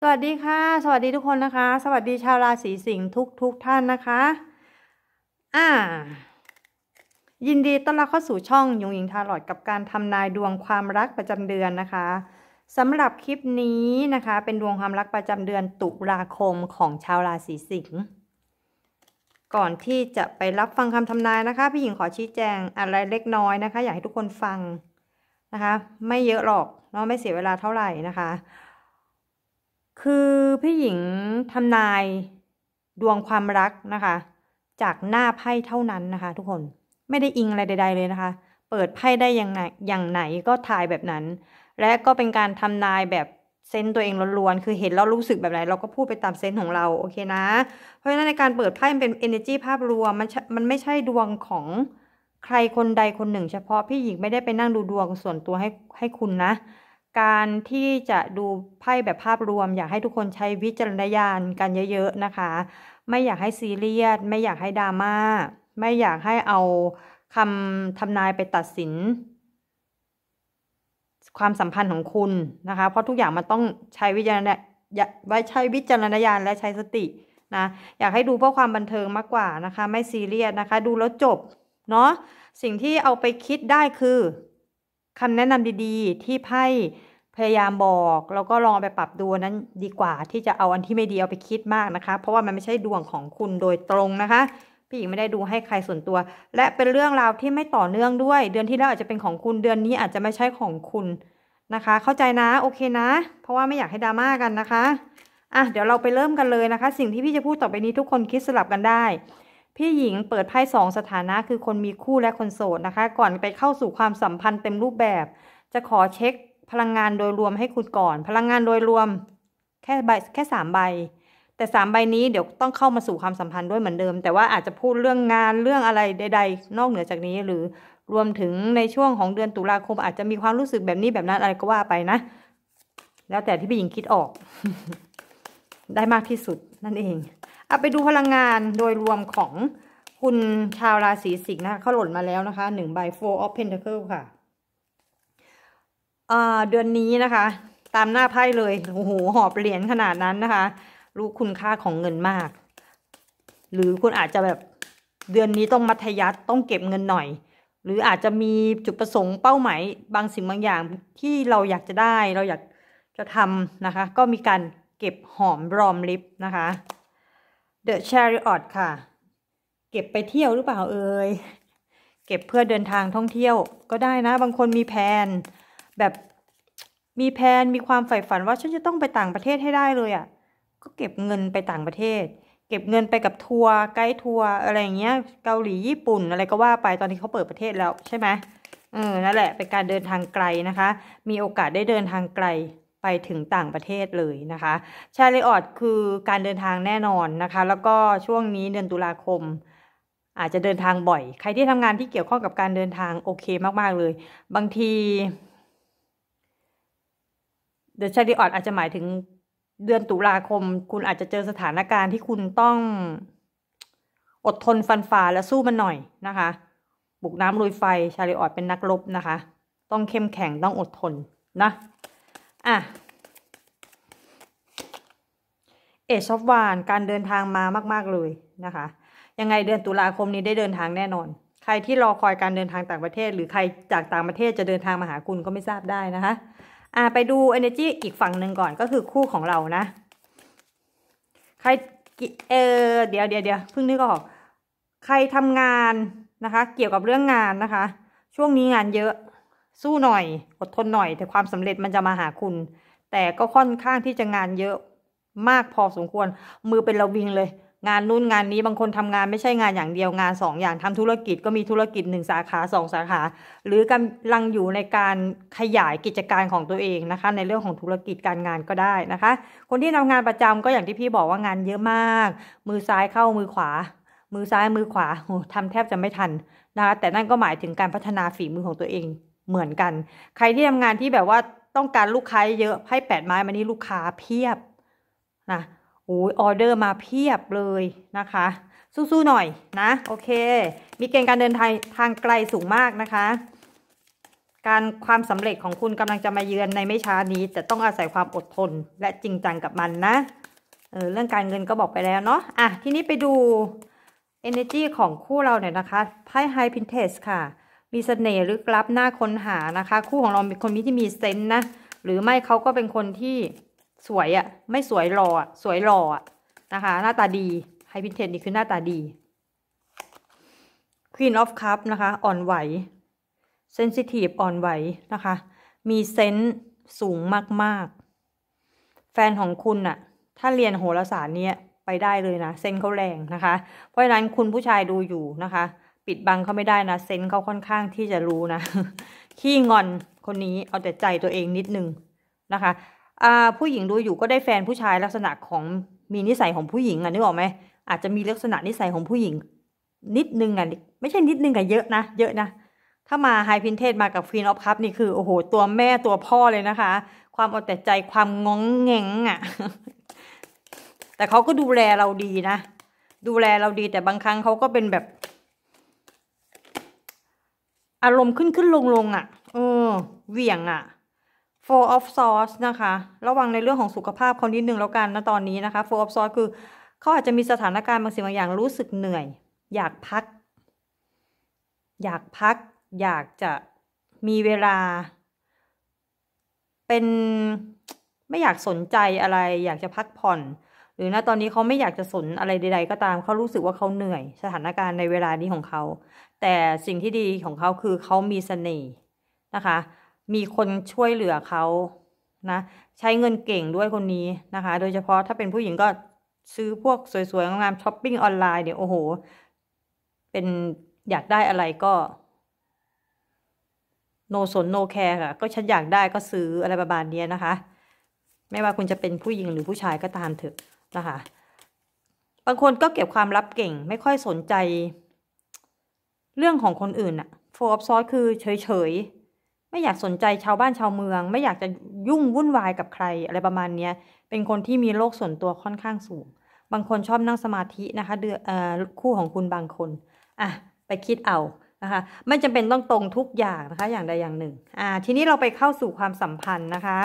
สวัสดีค่ะ สวัสดีทุกคนนะคะ สวัสดีชาวราศีสิงห์ทุกทุกท่านนะคะอ่ายินดีต้อนรับเข้าสู่ช่องยงหญิงทารลอดกับการทำนายดวงความรักประจำเดือนนะคะสำหรับคลิปนี้นะคะเป็นดวงความรักประจำเดือนตุลาคมของชาวราศีสิงห์ก่อนที่จะไปรับฟังคำทำนายนะคะ พี่หญิงขอชี้แจงอะไรเล็กน้อยนะคะอยากให้ทุกคนฟังนะคะ ไม่เยอะหรอกเนาะไม่เสียเวลาเท่าไหร่นะคะคือพี่หญิงทำนายดวงความรักนะคะ จากหน้าไพ่เท่านั้นนะคะ ทุกคนไม่ได้อิงอะไรใดๆเลยนะคะ เปิดไพ่ได้อย่างไหนอย่างไหนก็ทายแบบนั้น และก็เป็นการทำนายแบบเซนต์ตัวเองล้วนๆคือเห็นแล้วรู้สึกแบบไหนเราก็พูดไปตามเซนต์ของเราโอเคนะ เพราะฉะนั้นในการเปิดไพ่มันเป็น energy ภาพรวมมันมันไม่ใช่ดวงของใครคนใดคนหนึ่ง เฉพาะพี่หญิงไม่ได้ไปนั่งดูดวงส่วนตัวให้ให้คุณนะการที่จะดูไพ่แบบภาพรวม อยากให้ทุกคนใช้วิจารณญาณกันเยอะๆนะคะ ไม่อยากให้ซีเรียสไม่อยากให้ดราม่าไม่อยากให้เอาคำทำนายไปตัดสิน ความสัมพันธ์ของคุณนะคะ เพราะทุกอย่างมันต้องใช้วิจารณญวณใช้วิจารณญาณและใช้สตินะอยากให้ดูเพื่อความบันเทิงมากกว่านะคะ ไม่ซีเรียสนะคะ ดูแล้วจบ เนาะสิ่งที่เอาไปคิดได้คือคำแนะนำดีๆ ที่ไพ่พยายามบอก แล้วก็ลองไปปรับดูนั้นดีกว่าที่จะเอาอันที่ไม่ดีเอาไปคิดมากนะคะ เพราะว่ามันไม่ใช่ดวงของคุณโดยตรงนะคะ พี่หญิงไม่ได้ดูให้ใครส่วนตัว และเป็นเรื่องราวที่ไม่ต่อเนื่องด้วย เดือนที่แล้วอาจจะเป็นของคุณเดือนนี้อาจจะไม่ใช่ของคุณนะคะ เข้าใจนะ โอเคนะเพราะว่าไม่อยากให้ดราม่ากันนะคะอ่ะเดี๋ยวเราไปเริ่มกันเลยนะคะ สิ่งที่พี่จะพูดต่อไปนี้ทุกคนคิดสลับกันได้พี่หญิงเปิดไพ่สองสถานะคือคนมีคู่และคนโสดนะคะ ก่อนไปเข้าสู่ความสัมพันธ์เต็มรูปแบบ จะขอเช็คพลังงานโดยรวมให้คุณก่อน พลังงานโดยรวมแค่ใบ แค่สามใบ แต่สามใบนี้เดี๋ยวต้องเข้ามาสู่ความสัมพันธ์ด้วยเหมือนเดิม แต่ว่าอาจจะพูดเรื่องงานเรื่องอะไรใดๆ นอกเหนือจากนี้หรือรวมถึงในช่วงของเดือนตุลาคม อาจจะมีความรู้สึกแบบนี้แบบนั้นอะไรก็ว่าไปนะ แล้วแต่ที่พี่หญิงคิดออก ได้มากที่สุดนั่นเองเอาไปดูพลังงานโดยรวมของคุณชาวราศีสิงห์นะคะเขาหล่นมาแล้วนะคะหนึ่งใบ four of pentacle ค่ะเ่เดือนนี้นะคะ ตามหน้าไพ่เลยโอ้โหหอบเหรียญขนาดนั้นนะคะ รู้คุณค่าของเงินมาก หรือคุณอาจจะแบบเดือนนี้ต้องมัธยัถ์ต้องเก็บเงินหน่อย หรืออาจจะมีจุดประสงค์เป้าหมายบางสิ่งบางอย่างที่เราอยากจะได้เราอยากจะทำนะคะ ก็มีการเก็บหอมรอมริบนะคะเดอะชาริออตค่ะ เก็บไปเที่ยวหรือเปล่าเอ่ยเก็บเพื่อเดินทางท่องเที่ยว ก็ได้นะ บางคนมีแผนแบบมีแผนมีความใฝ่ฝันว่าฉันจะต้องไปต่างประเทศให้ได้เลยอะ่ะก็เก็บเงินไปต่างประเทศ เก็บเงินไปกับทัวร์ไกด์ทัวร์อะไรอย่างเงี้ย เกาหลีญี่ปุ่น อะไรก็ว่าไปตอนนี้เขาเปิดประเทศแล้วใช่ไหมเออนั่นแหละเป็นการเดินทางไกลนะคะ มีโอกาสได้เดินทางไกลไปถึงต่างประเทศเลยนะคะ ชาลีออดคือการเดินทางแน่นอนนะคะ แล้วก็ช่วงนี้เดือนตุลาคม อาจจะเดินทางบ่อย ใครที่ทำงานที่เกี่ยวข้องกับการเดินทางโอเค มากๆเลย บางทีเดอนชาลีออดอาจจะหมายถึงเดือนตุลาคม คุณอาจจะเจอสถานการณ์ที่คุณต้องอดทนฟันฝ่าและสู้มันหน่อยนะคะ บุกน้ำลุยไฟชาลีออดเป็นนักรบนะคะ ต้องเข้มแข็งต้องอดทนนะอะเอชอฟวานการเดินทางมามากๆเลยนะคะยังไงเดือนตุลาคมนี้ได้เดินทางแน่นอน ใครที่รอคอยการเดินทางต่างประเทศ หรือใครจากต่างประเทศจะเดินทางมาหาคุณก็ไม่ทราบได้นะคะอ่าไปดู Energy อีกฝั่งหนึ่งก่อนก็คือคู่ของเรานะใครเออเดี๋ยวเดี๋ยวเดี๋ยวเพิ่งนึกออกใครทำงานนะคะเกี่ยวกับเรื่องงานนะคะช่วงนี้งานเยอะสู้หน่อยอดทนหน่อยแต่ความสำเร็จมันจะมาหาคุณ แต่ก็ค่อนข้างที่จะงานเยอะมากพอสมควร มือเป็นระวิงเลย งานนู่นงานนี้บางคนทำงานไม่ใช่งานอย่างเดียวงาน2ออย่างทำธุรกิจก็มีธุรกิจ1สาขา2สาขา หรือกำลังอยู่ในการขยายกิจการของตัวเองนะคะ ในเรื่องของธุรกิจการงานก็ได้นะคะ คนที่ทำงานประจำก็อย่างที่พี่บอกว่างานเยอะมาก มือซ้ายเข้ามือขวา มือซ้ายมือขวาโหทำแทบจะไม่ทันนะคะแต่นั่นก็หมายถึงการพัฒนาฝีมือของตัวเองเหมือนกัน ใครที่ทำงานที่แบบว่าต้องการลูกค้าเยอะให้แปดไม้มานี้ลูกค้าเพียบนะโอ้ยออเดอร์มาเพียบเลยนะคะ สู้ๆหน่อยนะ โอเค มีเกณฑ์การเดินทางทางไกลสูงมากนะคะ การความสำเร็จของคุณกำลังจะมาเยือนในไม่ช้านี้ แต่ต้องอาศัยความอดทนและจริงจังกับมันนะเออเรื่องการเงินก็บอกไปแล้วเนาะอ่ะทีนี้ไปดู energy ของคู่เราเนี่ยนะคะไพ่ high p i n t e e s t ค่ะมีสเสน่ห์ลึกลับน่าค้นหานะคะ คู่ของเราเป็นคนที่มีเซนต์นะ หรือไม่เขาก็เป็นคนที่สวยอะ่ะ ไม่สวยหล่อสวยหล่อนะคะ หน้าตาดีไฮพินเทนนี่คือหน้าตาดี Queen of Cup นะคะ อ่อนไหวเซน i ิทีฟอ่อนไหวนะคะ มีเซนส์สูงมาก ๆ แฟนของคุณอะ่ะ ถ้าเรียนโหราศาสตร์เนี้ยไปได้เลยนะ เซนเขาแรงนะคะ เพราะฉะนั้นคุณผู้ชายดูอยู่นะคะปิดบังเขาไม่ได้นะ เซนเขาค่อนข้างที่จะรู้นะ ขี้งอนคนนี้เอาแต่ใจตัวเองนิดนึง นะคะผู้หญิงดูอยู่ก็ได้แฟนผู้ชายลักษณะของมีนิสัยของผู้หญิงอ่ะนึกออกไหม อาจจะมีลักษณะนิสัยของผู้หญิง นิดนึงอ่ะไม่ใช่นิดนึงกับเยอะนะเยอะนะ ถ้ามาไฮพินเทสมากับฟีนออฟคัพนี่คือ โอ้โห ตัวแม่ตัวพ่อเลยนะคะ ความเอาแต่ใจความงงเงงอ่ะ แต่เขาก็ดูแลเราดีนะดูแลเราดีแต่บางครั้งเขาก็เป็นแบบอารมณ์ขึ้นขึ้นลงลงอ่ะ เออเหวี่ยง อ่ะ four of swords นะคะ ระวังในเรื่องของสุขภาพเขานิดนึงแล้วกันนะตอนนี้นะคะ four of swords คือเขาอาจจะมีสถานการณ์บางสิ่งบางอย่าง รู้สึกเหนื่อย อยากพัก อยากพัก อยากจะมีเวลา เป็น ไม่อยากสนใจอะไร อยากจะพักผ่อนหรือณตอนนี้เขาไม่อยากจะสนอะไรใด ๆ ก็ตามเขารู้สึกว่าเขาเหนื่อย สถานการณ์ในเวลานี้ของเขา แต่สิ่งที่ดีของเขาคือเขามีเสน่ห์นะคะ มีคนช่วยเหลือเขานะ ใช้เงินเก่งด้วยคนนี้นะคะ โดยเฉพาะถ้าเป็นผู้หญิงก็ซื้อพวกสวยๆงามๆช้อปปิ้งออนไลน์เนี่ยโอ้โหเป็นอยากได้อะไรก็โนสนโนแคร์ค่ะก็ฉันอยากได้ก็ซื้ออะไรประมาณนี้นะคะ ไม่ว่าคุณจะเป็นผู้หญิงหรือผู้ชายก็ตามเถอะนะคะบางคนก็เก็บความลับเก่ง ไม่ค่อยสนใจ เรื่องของคนอื่นอะโฟร์ออฟซอสคือเฉยเฉยไม่อยากสนใจชาวบ้านชาวเมือง ไม่อยากจะยุ่งวุ่นวายกับใครอะไรประมาณเนี้ยเป็นคนที่มีโลกส่วนตัวค่อนข้างสูง บางคนชอบนั่งสมาธินะคะเดืออคู่ของคุณบางคนอ่ะไปคิดเอานะคะไม่จำเป็นต้องตรงทุกอย่างนะคะอย่างใดอย่างหนึ่งอ่าทีนี้เราไปเข้าสู่ความสัมพันธ์นะคะ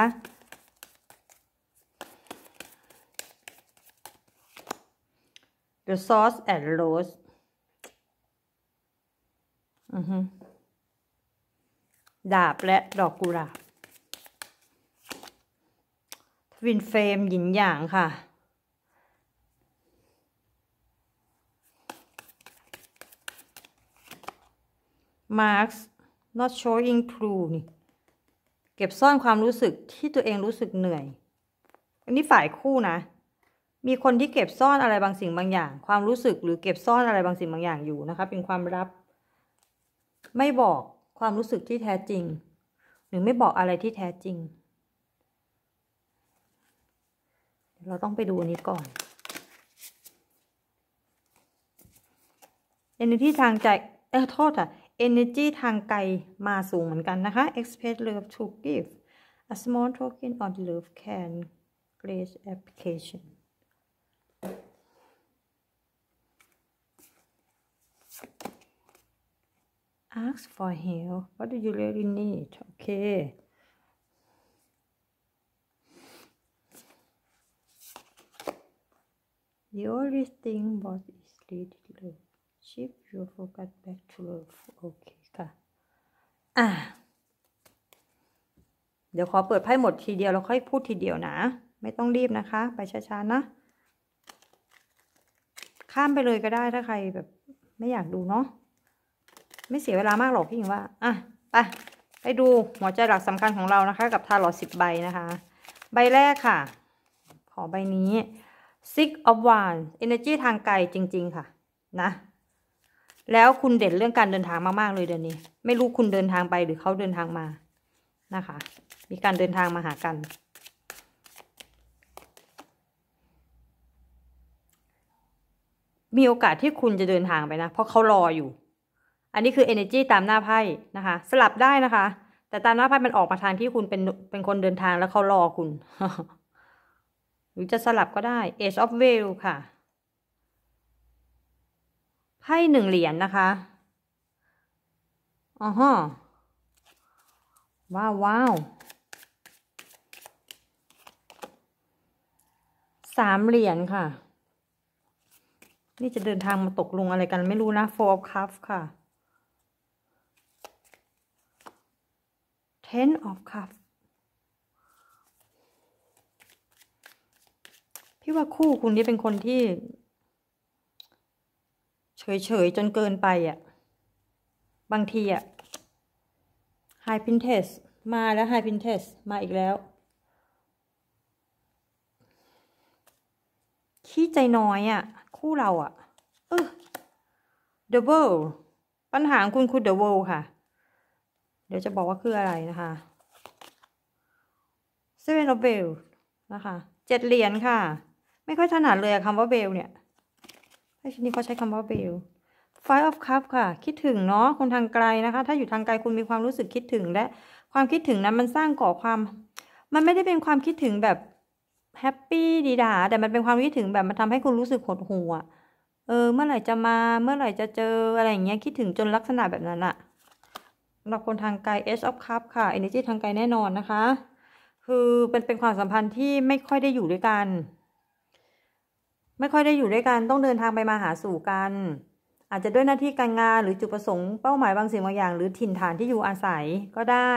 the sauce and r o s t ดาบและดอกกุหลาบทวินเฟรมหยินหยางค่ะร์กส์ not showing true นี่เก็บซ่อนความรู้สึกที่ตัวเองรู้สึกเหนื่อย อันนี้ฝ่ายคู่นะมีคนที่เก็บซ่อนอะไรบางสิ่งบางอย่าง ความรู้สึกหรือเก็บซ่อนอะไรบางสิ่งบางอย่างอยู่นะคะ เป็นความลับ ไม่บอกความรู้สึกที่แท้จริง หรือไม่บอกอะไรที่แท้จริง เราต้องไปดูอันนี้ก่อนเอเนอร์จีทางใจ เออโทษอ่ะเเอนอร์จีทางไกลมาสูงเหมือนกันนะคะ expect love to give a small token of love can grace application ask for help what do you really need โอเค the only thing what is l e a t l y love shift your focus back to love โอเคค่ะอ่ะเดี๋ยวขอเปิดไพ่หมดทีเดียวแล้วค่อยพูดทีเดียว นะ ไม่ต้องรีบ นะคะ ไปช้าๆนะข้ามไปเลยก็ได้ถ้า ใครแบบไม่อยากดู เนาะไม่เสียเวลามากหรอกพี่หญิงว่า อ่ะ ไป ไปดู หัวใจหลักสำคัญของเรานะคะ กับทาหลอดสิบใบนะคะ ใบแรกค่ะ ขอใบนี้ six of wands energy ทางไกลจริงๆค่ะนะ แล้วคุณเด่นเรื่องการเดินทางมากๆเลยเดือนนี้ ไม่รู้คุณเดินทางไปหรือเขาเดินทางมา นะคะ มีการเดินทางมาหากัน มีโอกาสที่คุณจะเดินทางไปนะ เพราะเขารออยู่อันนี้คือ energy ตามหน้าไพ่นะคะ สลับได้นะคะ แต่ตามหน้าไพ่มันออกมาทางที่คุณเป็นเป็นคนเดินทางแล้วเขารอคุณ หรือจะสลับก็ได้ age of w a l e ค่ะไพ่หนึ่งเหรียญนนะคะอ๋อฮะว้าวว้าวสามเหรียญค่ะ นี่จะเดินทางมาตกลงอะไรกัน ไม่รู้นะ four cup ค่ะ ten of cups พี่ว่าคู่คุณนี่ เป็นคนที่ เฉยๆจนเกินไปอะ่ะ บางทีอะ่ะ high p i n t e s มาแล้ว high p i n t e s มาอีกแล้วขี้ใจน้อยอะ่ะ คู่เราอะ่ะเออ the world ปัญหาคุณคือ the world ค่ะเดี๋ยวจะบอกว่าคืออะไรนะคะ Seven of b e l นะคะ เจ็ดเหรียญค่ะ ไม่ค่อยถนัดเลยคำว่าเบลเนี่ยไอชิ้นนี้เขาใช้คำว่าเบล Five of Cup ค่ะ คิดถึงเนาะ คนทางไกลนะคะ ถ้าอยู่ทางไกลคุณมีความรู้สึกคิดถึงและความคิดถึงนั้นมันสร้างก่อความ มันไม่ได้เป็นความคิดถึงแบบแฮปปี้ดีดา แต่มันเป็นความคิดถึงแบบมันทำให้คุณรู้สึกหดหัวเออ เมื่อไหร่จะมา เมื่อไหร่จะเจออะไรอย่างเงี้ย คิดถึงจนลักษณะแบบนั้นอะสำหรับคนทางไกล S of Cup ค่ะ Energy ทางไกลแน่นอนนะคะ คือเป็นเป็นความสัมพันธ์ที่ไม่ค่อยได้อยู่ด้วยกัน ไม่ค่อยได้อยู่ด้วยกัน ต้องเดินทางไปมาหาสู่กัน อาจจะด้วยหน้าที่การงานหรือจุดประสงค์เป้าหมายบางสิ่งบางอย่างหรือถิ่นฐานที่อยู่อาศัยก็ได้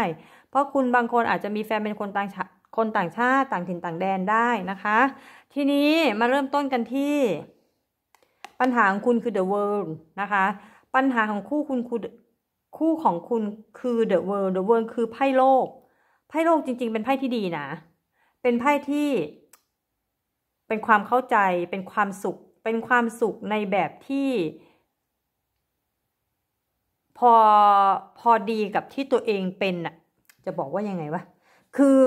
เพราะคุณบางคนอาจจะมีแฟนเป็นคนต่างคนต่างชาติ ต่างถิ่นต่างแดนได้นะคะ ทีนี้มาเริ่มต้นกันที่ ปัญหาของคุณคือ the world นะคะ ปัญหาของคู่คุณคือคู่ของคุณคือเดอะเวิร์ดเดอะเวิร์คือไพ่โลกไพ่โลกจริง ๆ เป็นไพ่ที่ดีนะเป็นไพ่ที่ เป็นความเข้าใจเป็นความสุข เป็นความสุขในแบบที่ พอพอดีกับที่ตัวเองเป็นอะจะบอกว่ายังไงวะ คือ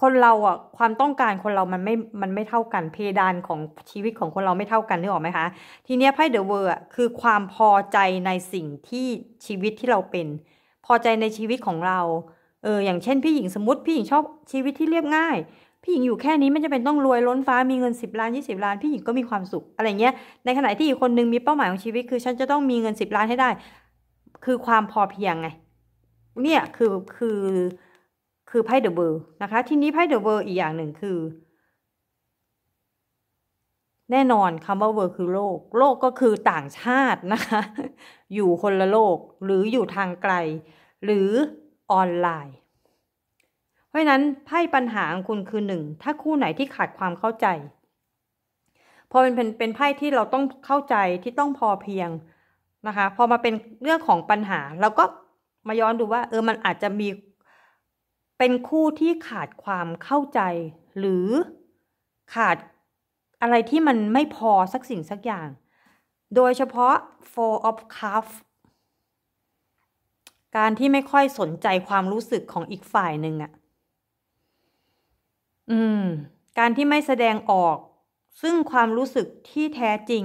คนเราอ่ะความต้องการคนเรามันไม่มันไม่เท่ากันเพดานของชีวิตของคนเราไม่เท่ากันนึกออกไหมคะทีเนี้ยไพ่เดอะเวอร์คือความพอใจในสิ่งที่ชีวิตที่เราเป็น พอใจในชีวิตของเรา เอออย่างเช่นพี่หญิงสมมติพี่หญิงชอบชีวิตที่เรียบง่าย พี่หญิงอยู่แค่นี้ไม่จำเป็นต้องรวยล้นฟ้ามีเงิน10ล้าน20ล้านพี่หญิงก็มีความสุข อะไรเงี้ย ในขณะที่อีกคนนึงมีเป้าหมายของชีวิตคือฉันจะต้องมีเงิน10ล้านให้ได้ คือความพอเพียงไงเนี่ยคือคือคือไพ่เดอะเวิร์นะคะทีนี้ไพ่เดอะเวิร์อีกอย่างหนึ่งคือ แน่นอนคำว่าเวิร์คือโลกโลกก็คือต่างชาตินะคะ อยู่คนละโลกหรืออยู่ทางไกล หรือออนไลน์ เพราะนั้นไพ่ปัญหาของคุณคือหนึ่ง ถ้าคู่ไหนที่ขาดความเข้าใจพอเป็นเป็นเป็นไพ่ที่เราต้องเข้าใจที่ต้องพอเพียงนะคะ พอมาเป็นเรื่องของปัญหาเราก็มาย้อนดูว่าเออมันอาจจะมีเป็นคู่ที่ขาดความเข้าใจ หรือขาดอะไรที่มันไม่พอสักสิ่งสักอย่าง โดยเฉพาะ four of cups การที่ไม่ค่อยสนใจความรู้สึกของอีกฝ่ายหนึ่งอะ่ะอืม การที่ไม่แสดงออกซึ่งความรู้สึกที่แท้จริง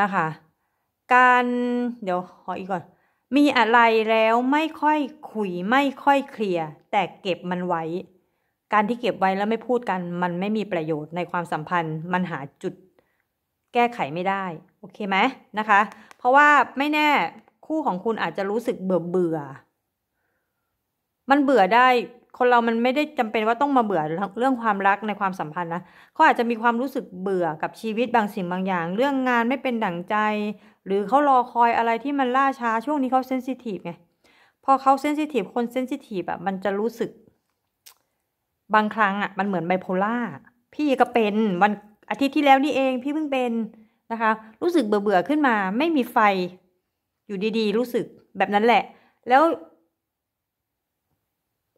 นะคะ การเดี๋ยว ขออีกก่อนมีอะไรแล้วไม่ค่อยคุยไม่ค่อยเคลียร์แต่เก็บมันไว้ การที่เก็บไว้แล้วไม่พูดกัน มันไม่มีประโยชน์ในความสัมพันธ์ มันหาจุดแก้ไขไม่ได้โอเคไหมนะคะ เพราะว่าไม่แน่คู่ของคุณอาจจะรู้สึกเบื่อเบื่อ มันเบื่อได้ คนเรามันไม่ได้จำเป็นว่าต้องมาเบื่อเรื่องความรักในความสัมพันธ์นะเขาอาจจะมีความรู้สึกเบื่อกับชีวิตบางสิ่งบางอย่าง เรื่องงานไม่เป็นดั่งใจหรือเขารอคอยอะไรที่มันล่าช้าช่วงนี้เขาเซนซิทีฟไงพอเขาเซนซิทีฟคนเซนซิทีฟอ่ะ มันจะรู้สึก บางครั้งอ่ะมันเหมือนไบโพล่าพี่ก็เป็นวันอาทิตย์ที่แล้วนี่เอง พี่เพิ่งเป็นนะคะรู้สึกเบื่อเบื่อขึ้นมา ไม่มีไฟอยู่ดีๆ รู้สึกแบบนั้นแหละ แล้ว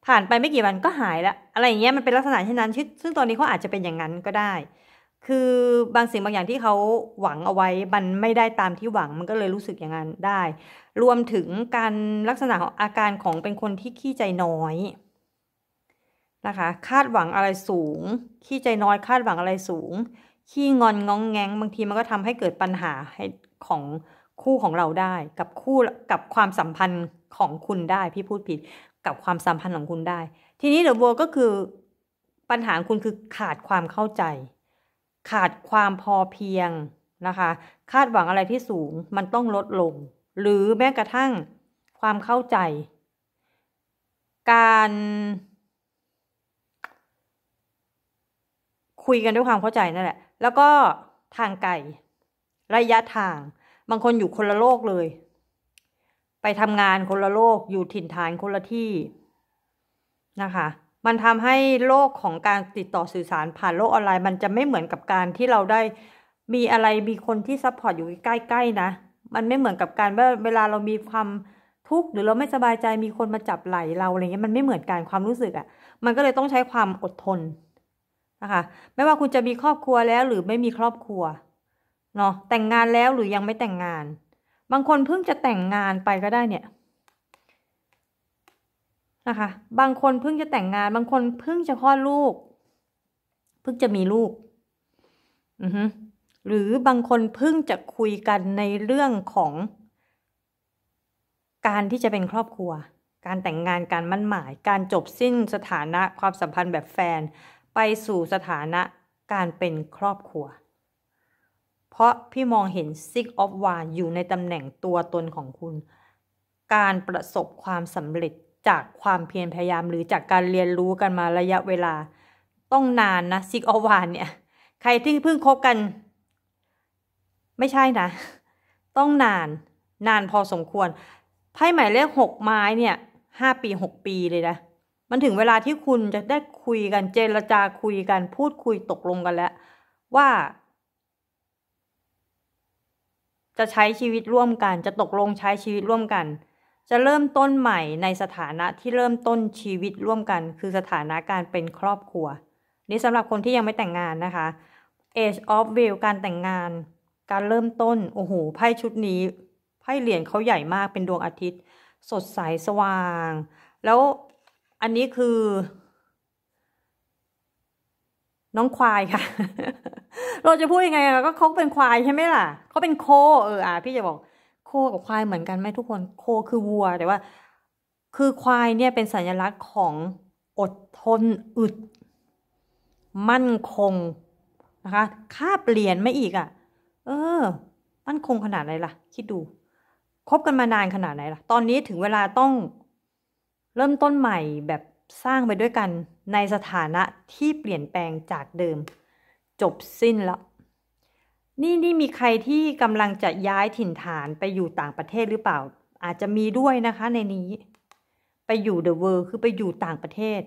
ผ่านไปไม่กี่วันก็หายละอะไรอย่างเงี้ยมันเป็นลักษณะเช่นนั้น ซึ่งตอนนี้เขาอาจจะเป็นอย่างนั้นก็ได้คือบางสิ่งบางอย่างที่เขาหวังเอาไว้ มันไม่ได้ตามที่หวัง มันก็เลยรู้สึกอย่างนั้นได้ รวมถึงการลักษณะอาการของเป็นคนที่ขี้ใจน้อยนะคะ คาดหวังอะไรสูงขี้ใจน้อย คาดหวังอะไรสูงขี้งอนงองแงงบางทีมันก็ทำให้เกิดปัญหาให้ของคู่ของเราได้ กับคู่กับความสัมพันธ์ของคุณได้พี่พูดผิด กับความสัมพันธ์ของคุณได้ ทีนี้เดอะโวก็คือปัญหาคุณคือขาดความเข้าใจขาดความพอเพียงนะคะ คาดหวังอะไรที่สูง มันต้องลดลง หรือแม้กระทั่งความเข้าใจ การ คุยกันด้วยความเข้าใจนั่นแหละ แล้วก็ทางไกล ระยะทาง บางคนอยู่คนละโลกเลย ไปทำงานคนละโลก อยู่ถิ่นฐานคนละที่นะคะมันทำให้โลกของการติดต่อสื่อสารผ่านโลกออนไลน์มันจะไม่เหมือนกับการที่เราได้มีอะไรมีคนที่ซัพพอร์ตอยู่ใกล้ๆนะมันไม่เหมือนกับการเวลาเรามีความทุกข์หรือเราไม่สบายใจมีคนมาจับไหลเราอะไรเงี้ยมันไม่เหมือนกันความรู้สึกอะ่ะ มันก็เลยต้องใช้ความอดทนนะคะ ไม่ว่าคุณจะมีครอบครัวแล้วหรือไม่มีครอบครัวเนาะแต่งงานแล้วหรือยังไม่แต่งงาน บางคนเพิ่งจะแต่งงานไปก็ได้เนี่ยนะคะ บางคนเพิ่งจะแต่งงานบางคนเพิ่งจะคลอดลูกเพิ่งจะมีลูกอือฮึหรือบางคนเพิ่งจะคุยกันในเรื่องของ การที่จะเป็นครอบครัว การแต่งงานการมั่นหมาย การจบสิ้นสถานะความสัมพันธ์แบบแฟน ไปสู่สถานะ การเป็นครอบครัว เพราะพี่มองเห็นซิกออฟวานอยู่ในตำแหน่งตัวตนของคุณ การประสบความสำเร็จจากความเพียรพยายามหรือจากการเรียนรู้กันมาระยะเวลา ต้องนานนะซิกอวานเนี่ยใครที่เพิ่งคบกัน ไม่ใช่นะ ต้องนานนานพอสมควรไพ่หมายเลขหกไม้เนี่ยห้าปีหกปีเลยนะ มันถึงเวลาที่คุณจะได้คุยกันเจรจาคุยกันพูดคุยตกลงกันแล้ว ว่า จะใช้ชีวิตร่วมกัน จะตกลงใช้ชีวิตร่วมกันจะเริ่มต้นใหม่ในสถานะที่เริ่มต้นชีวิตร่วมกัน คือสถานะการเป็นครอบครัว นี่สำหรับคนที่ยังไม่แต่งงานนะคะ Age of w i l l การแต่งงาน การเริ่มต้น โอ้โห ไพ่ชุดนี้ ไพ่เหรียญเขาใหญ่มากเป็นดวงอาทิตย์ สดใส สว่าง แล้วอันนี้คือ น้องควายค่ะ เราจะพูดยังไงก็เขาเป็นควายใช่ไหมล่ะ เขาเป็นโค เอออ่ะพี่จะบอกโคกับควายเหมือนกันไหมทุกคน โคคือวัว แต่ว่า คือควายเนี่ยเป็นสัญลักษณ์ของอดทนอึดมั่นคงนะคะ ค่าเปลี่ยนไม่อีกอะ่ะ เออ มั่นคงขนาดไหนล่ะคิดดูคบกันมานานขนาดไหนล่ะ ตอนนี้ถึงเวลาต้องเริ่มต้นใหม่แบบสร้างไปด้วยกันในสถานะที่เปลี่ยนแปลงจากเดิม จบสิ้นแล้วนี่นี่มีใครที่กำลังจะย้ายถิ่นฐานไปอยู่ต่างประเทศหรือเปล่า อาจจะมีด้วยนะคะในนี้ ไปอยู่เดอะเวิร์คือไปอยู่ต่างประเทศ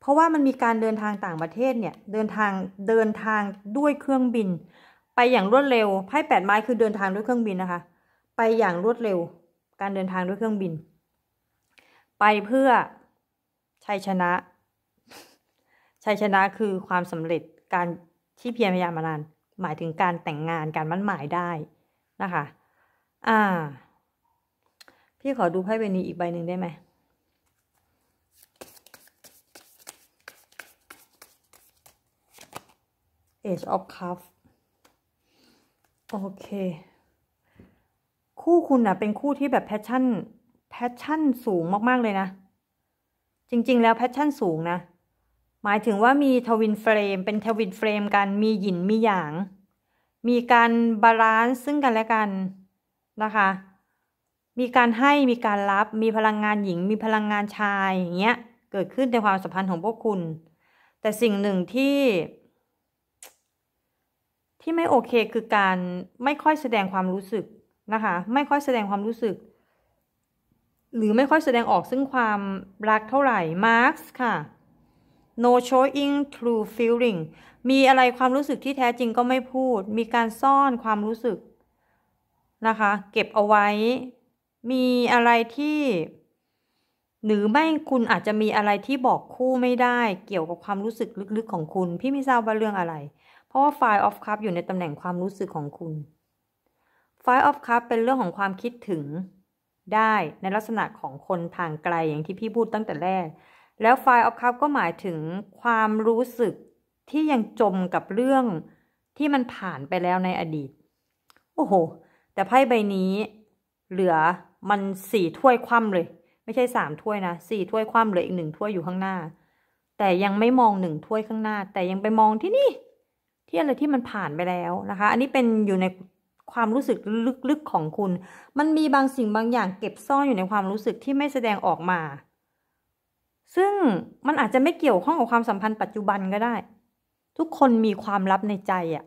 เพราะว่ามันมีการเดินทางต่างประเทศเนี่ยเดินทางเดินทางด้วยเครื่องบิน ไปอย่างรวดเร็วไพ่แปดไม้คือเดินทางด้วยเครื่องบินนะคะไปอย่างรวดเร็ว การเดินทางด้วยเครื่องบิน ไปเพื่อชัยชนะ ชัยชนะคือความสำเร็จการที่เพียรพยายามมานานหมายถึงการแต่งงานการมั่นหมายได้นะคะ อ่า พี่ขอดูไพ่เวนีอีกใบหนึ่งได้ไหมเอชออฟคัฟโอเค คู่คุณนะเป็นคู่ที่แบบแพชชั่น แพชชั่นสูงมากๆเลยนะ จริงๆแล้วแพชชั่นสูงนะหมายถึงว่ามีทวินเฟรมเป็นทวินเฟรมกัน มีหยินมีหยาง มีการบาลานซ์ซึ่งกันและกันนะคะ มีการให้มีการรับมีพลังงานหญิง มีพลังงานชายอย่างเงี้ยเกิดขึ้นในความสัมพันธ์ของพวกคุณ แต่สิ่งหนึ่งที่ ที่ไม่โอเคคือการไม่ค่อยแสดงความรู้สึกนะคะ ไม่ค่อยแสดงความรู้สึก หรือไม่ค่อยแสดงออกซึ่งความรักเท่าไหร่มาร์คค่ะ no showing true feeling มีอะไรความรู้สึกที่แท้จริงก็ไม่พูด มีการซ่อนความรู้สึกนะคะ เก็บเอาไว้ มีอะไรที่ หรือไม่คุณอาจจะมีอะไรที่บอกคู่ไม่ได้ เกี่ยวกับความรู้สึกลึกๆของคุณ พี่ไม่ทราบว่าเรื่องอะไร เพราะว่า f i ์ e of Cup อยู่ในตำแหน่งความรู้สึกของคุณ f i ์ e of Cup เป็นเรื่องของความคิดถึงได้ในลักษณะของคนทางไกลอย่างที่พี่พูดตั้งแต่แรกแล้ว file of cup ก็หมายถึงความรู้สึกที่ยังจมกับเรื่องที่มันผ่านไปแล้วในอดีต โอ้โห แต่ไพ่ใบนี้เหลือมันสี่ถ้วยคว่ำเลย ไม่ใช่สามถ้วยนะสี่ถ้วยคว่ำเลยอีกหนึ่งถ้วยอยู่ข้างหน้า แต่ยังไม่มองหนึ่งถ้วยข้างหน้าแต่ยังไปมองที่นี่ ที่อะไรที่มันผ่านไปแล้วนะคะ อันนี้เป็นอยู่ในความรู้สึกลึกๆของคุณ มันมีบางสิ่งบางอย่างเก็บซ่อนอยู่ในความรู้สึกที่ไม่แสดงออกมาซึ่งมันอาจจะไม่เกี่ยวข้องกับความสัมพันธ์ปัจจุบันก็ได้ ทุกคนมีความลับในใจอะ่ะ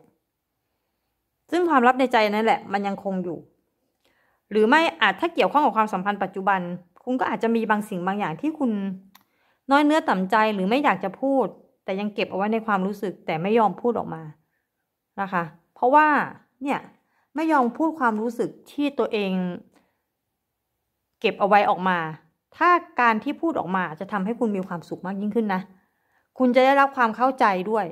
ซึ่งความลับในใจนั่นแหละ มันยังคงอยู่ หรือไม่อาจถ้าเกี่ยวข้องกับความ สัมพันธ์ปัจจุบัน คุณก็อาจ จะมีบางสิ่งบางอย่างที่คุณ น้อยเนื้อต่ำใจหรือไม่อยากจะพูด แต่ยังเก็บเอาไว้ในความรู้สึก แต่ไม่ยอมพูดออกมานะคะ เพราะว่าเนี่ย ไม่ยอมพูดความรู้สึกที่ตัวเอง เก็บเอาไว้ออกมาถ้าการที่พูดออกมาจะทำให้คุณมีความสุขมากยิ่งขึ้นนะ คุณจะได้รับความเข้าใจด้วย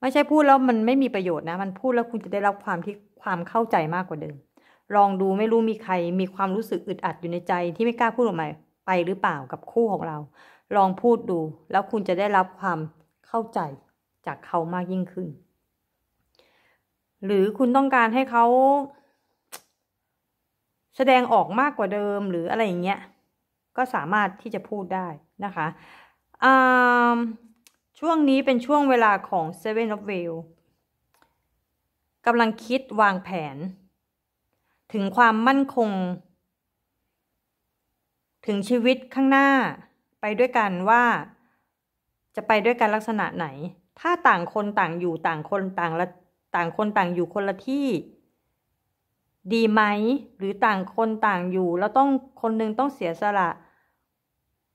ไม่ใช่พูดแล้วมันไม่มีประโยชน์นะ มันพูดแล้วคุณจะได้รับความที่ความเข้าใจมากกว่าเดิม ลองดูไม่รู้มีใครมีความรู้สึกอึดอัดอยู่ในใจที่ไม่กล้าพูดออกมาไปหรือเปล่ากับคู่ของเรา ลองพูดดูแล้วคุณจะได้รับความเข้าใจจากเขามากยิ่งขึ้น หรือคุณต้องการให้เขาแสดงออกมากกว่าเดิมหรืออะไรอย่างเงี้ยก็สามารถที่จะพูดได้นะคะ ช่วงนี้เป็นช่วงเวลาของ Seven of w e l กำลังคิดวางแผน ถึงความมั่นคง ถึงชีวิตข้างหน้าไปด้วยกันว่า จะไปด้วยกันลักษณะไหน ถ้าต่างคนต่างอยู่ต่างคนต่างละต่างคนต่างอยู่คนละที่ดีไหมหรือต่างคนต่างอยู่ แล้วต้องคนนึงต้องเสียสละ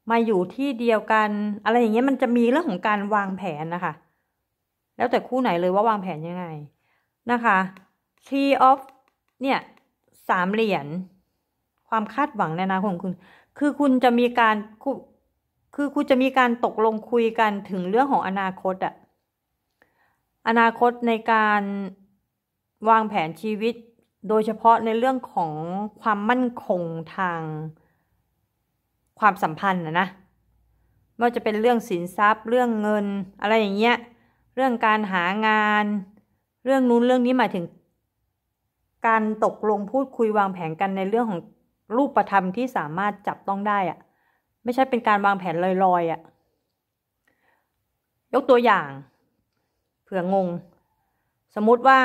มาอยู่ที่เดียวกัน อะไรอย่างเงี้ยมันจะมีเรื่องของการวางแผนนะคะแล้วแต่คู่ไหนเลยว่าวางแผนยังไงนะคะ three of เนี่ยสามเหรียญความคาดหวังในอนาคตของคุณ คือคุณจะมีการคือคุณจะมีการตกลงคุยกัน ถึงเรื่องของอนาคตอะอนาคตในการวางแผนชีวิตโดยเฉพาะในเรื่องของความมั่นคงทางความสัมพันธ์นะนะ ไม่ว่าจะเป็นเรื่องสินทรัพย์เรื่องเงินอะไรอย่างเงี้ย เรื่องการหางานเรื่องนู้นเรื่องนี้หมายถึง การตกลงพูดคุยวางแผนกันในเรื่องของรูปธรรมที่สามารถจับต้องได้อะไม่ใช่เป็นการวางแผนลอย ๆอะยกตัวอย่าง เผื่องง สมมติว่า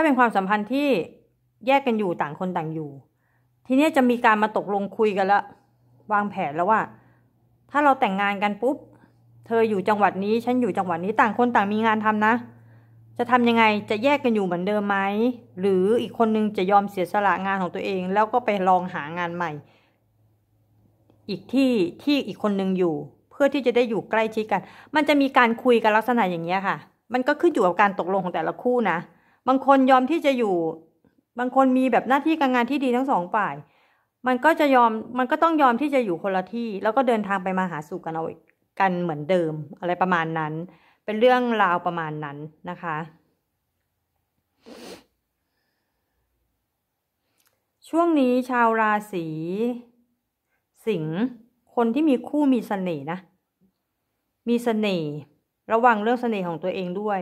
ถ้าเป็นความสัมพันธ์ที่แยกกันอยู่ต่างคนต่างอยู่ ทีนี้จะมีการมาตกลงคุยกันละววางแผนแล้วว่า ถ้าเราแต่งงานกันปุ๊บเธออยู่จังหวัดนี้ฉันอยู่จังหวัดนี้ต่างคนต่างมีงานทำนะ จะทำยังไงจะแยกกันอยู่เหมือนเดิมไหม หรืออีกคนนึงจะยอมเสียสละงานของตัวเอง แล้วก็ไปลองหางานใหม่ อีกที่ที่อีกคนนึงอยู่ เพื่อที่จะได้อยู่ใกล้ชิดกัน มันจะมีการคุยกันลักษณะอย่างนี้ค่ะ มันก็ขึ้นอยู่กับการตกลงของแต่ละคู่นะบางคนยอมที่จะอยู่ บางคนมีแบบหน้าที่การงานที่ดีทั้งสองฝ่าย มันก็จะยอม มันก็ต้องยอมที่จะอยู่คนละที่ แล้วก็เดินทางไปมาหาสู่กันเอากันเหมือนเดิมอะไรประมาณนั้น เป็นเรื่องราวประมาณนั้นนะคะ ช่วงนี้ชาวราศีสิงห์คนที่มีคู่มีเสน่ห์นะ มีเสน่ห์ระวังเรื่องเสน่ห์ของตัวเองด้วย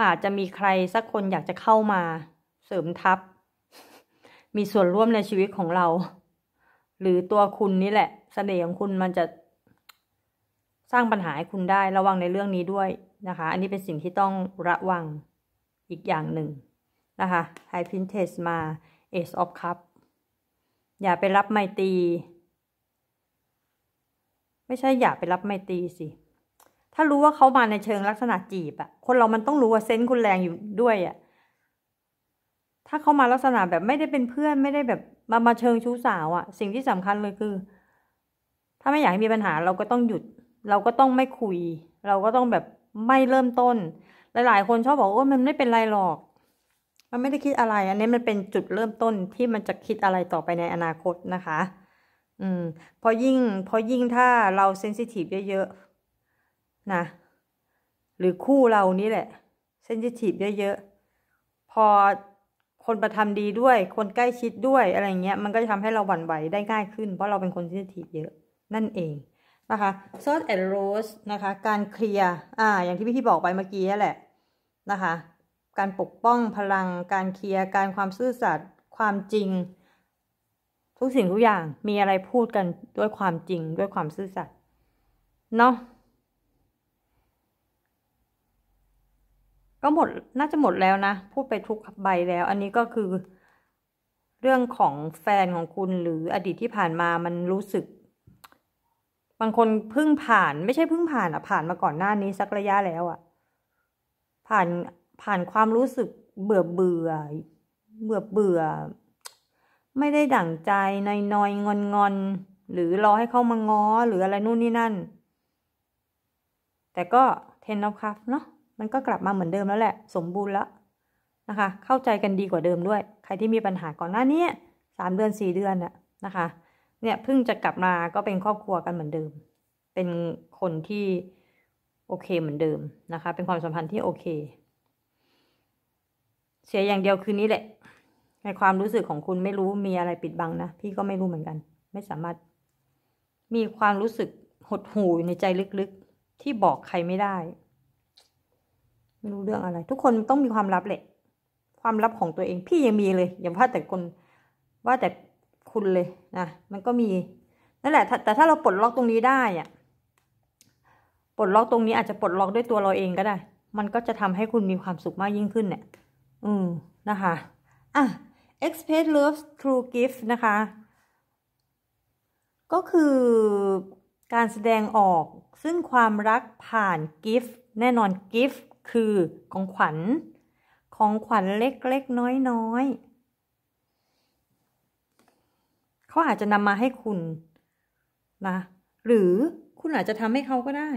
อาจจะมีใครสักคนอยากจะเข้ามาเสริมทัพ มีส่วนร่วมในชีวิตของเรา หรือตัวคุณนี่แหละสเสน่ห์ของคุณมันจะสร้างปัญหาให้คุณได้ระวังในเรื่องนี้ด้วยนะคะ อันนี้เป็นสิ่งที่ต้องระวังอีกอย่างหนึ่งนะคะไฮพินเทสมา Ace of Cup อย่าไปรับไมตี ไม่ใช่อย่าไปรับไมตีสิถ้ารู้ว่าเขามาในเชิงลักษณะจีบอะคนเรามันต้องรู้ว่าเซนต์คุณแรงอยู่ด้วยอะถ้าเขามาลักษณะแบบไม่ได้เป็นเพื่อน ไม่ได้แบบมามาเชิงชู้สาวอะสิ่งที่สำคัญเลยคือ ถ้าไม่อยากให้มีปัญหาเราก็ต้องหยุด เราก็ต้องไม่คุย เราก็ต้องแบบไม่เริ่มต้น หลายๆคนชอบบอกว่ามันไม่เป็นไรหรอก มันไม่ได้คิดอะไรอันนี้มันเป็นจุดเริ่มต้นที่มันจะคิดอะไรต่อไปในอนาคตนะคะ อืม พอยิ่ง พอยิ่งถ้าเราเซนซิทีฟเยอะๆนะหรือคู่เรานี่แหละเซนซิทีฟเยอะ ๆ พอคนประทำดีด้วย คนใกล้ชิดด้วยอะไรเงี้ย มันก็จะทำให้เราหวั่นไหวได้ง่ายขึ้นเพราะเราเป็นคนเซนซิทีฟเยอะ นั่นเองนะคะซอสแอนโรสนะคะ การเคลียร์อ่า อย่างที่พี่พี่บอกไปเมื่อกี้แหละนะคะ การปกป้องพลังการเคลียร์ การความซื่อสัตย์ความจริง ทุกสิ่งทุกอย่างมีอะไรพูดกันด้วยความจริงด้วยความซื่อสัตย์เนาะก็หมดน่าจะหมดแล้วนะพูดไปทุกใบแล้ว อันนี้ก็คือ เรื่องของแฟนของคุณหรืออดีตที่ผ่านมามันรู้สึก บางคนเพิ่งผ่านไม่ใช่เพิ่งผ่านอะผ่านมาก่อนหน้านี้สักระยะแล้วอะผ่านผ่านความรู้สึกเบื่อเบื่อเบื่อเบื่อไม่ได้ดั่งใจในนอยงอนงอนหรือรอให้เขามาง้อ หรืออะไรนู่นนี่นั่น แต่ก็เทนนอฟครับเนาะมันก็กลับมาเหมือนเดิมแล้วแหละสมบูรณ์แล้วนะคะ เข้าใจกันดีกว่าเดิมด้วย ใครที่มีปัญหาก่อนหน้านี้สามเดือนสี่เดือนน่ะนะคะ เนี่ยเพิ่งจะกลับมาก็เป็นครอบครัวกันเหมือนเดิม เป็นคนที่โอเคเหมือนเดิมนะคะ เป็นความสัมพันธ์ที่โอเค เสียอย่างเดียวคืนนี้แหละ ในความรู้สึกของคุณไม่รู้มีอะไรปิดบังนะ พี่ก็ไม่รู้เหมือนกัน ไม่สามารถมีความรู้สึกหดหู่ในใจลึกๆที่บอกใครไม่ได้ไม่รู้เรื่องอะไรทุกคนต้องมีความลับแหละความลับของตัวเองพี่ยังมีเลย อย่าว่าแต่คนว่าแต่คุณเลยนะ มันก็มี นั่นแหละ แต่ถ้าเราปลดล็อกตรงนี้ได้อะปลดล็อกตรงนี้อาจจะปลดล็อกด้วยตัวเราเองก็ได้ มันก็จะทำให้คุณมีความสุขมากยิ่งขึ้นเนี่ย อืม นะคะ อ่ะ e x p e s s love through gift นะคะ ก็คือการแสดงออกซึ่งความรักผ่านกิฟต์แน่นอนกิฟต์คือของขวัญของขวัญเล็ก ๆ น้อย ๆเขาอาจจะนำมาให้คุณนะ หรือคุณอาจจะทำให้เขาก็ได้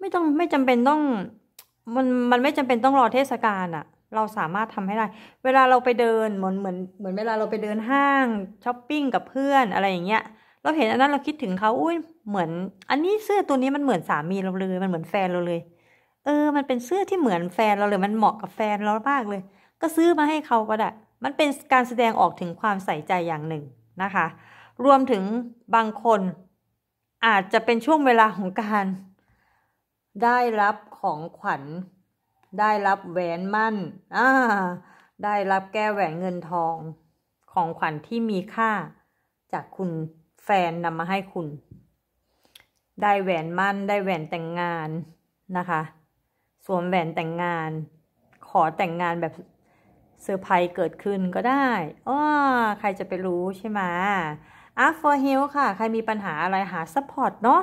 ไม่ต้องไม่จำเป็นต้อง มันมันไม่จำเป็นต้องรอเทศกาลอะเราสามารถทำให้ได้ เวลาเราไปเดินเหมือนเหมือนเหมือนเวลาเราไปเดินห้างช้อปปิ้งกับเพื่อนอะไรอย่างเงี้ยเราเห็นอันนั้น เราคิดถึงเขา อุ้ยเหมือนอันนี้เสื้อตัวนี้มันเหมือนสามีเราเลย มันเหมือนแฟนเราเลย เออ มันเป็นเสื้อที่เหมือนแฟนเราเลย มันเหมาะกับแฟนเรามากเลย ก็ซื้อมาให้เขาก็ได้ มันเป็นการแสดงออกถึงความใส่ใจอย่างหนึ่งนะคะ รวมถึงบางคน อาจจะเป็นช่วงเวลาของการ ได้รับของขวัญ ได้รับแหวนมั่นอ่า ได้รับแก้แหวนเงินทอง ของขวัญที่มีค่าจากคุณแฟนนำมาให้คุณ ได้แหวนมั่นได้แหวนแต่งงานนะคะสวมแหวนแต่งงาน ขอแต่งงานแบบเซอร์ไพรส์เกิดขึ้นก็ได้อ้อใครจะไปรู้ใช่ไหมอัพฟอร์ฮิลค่ะ ใครมีปัญหาอะไรหาซัพพอร์ตเนาะ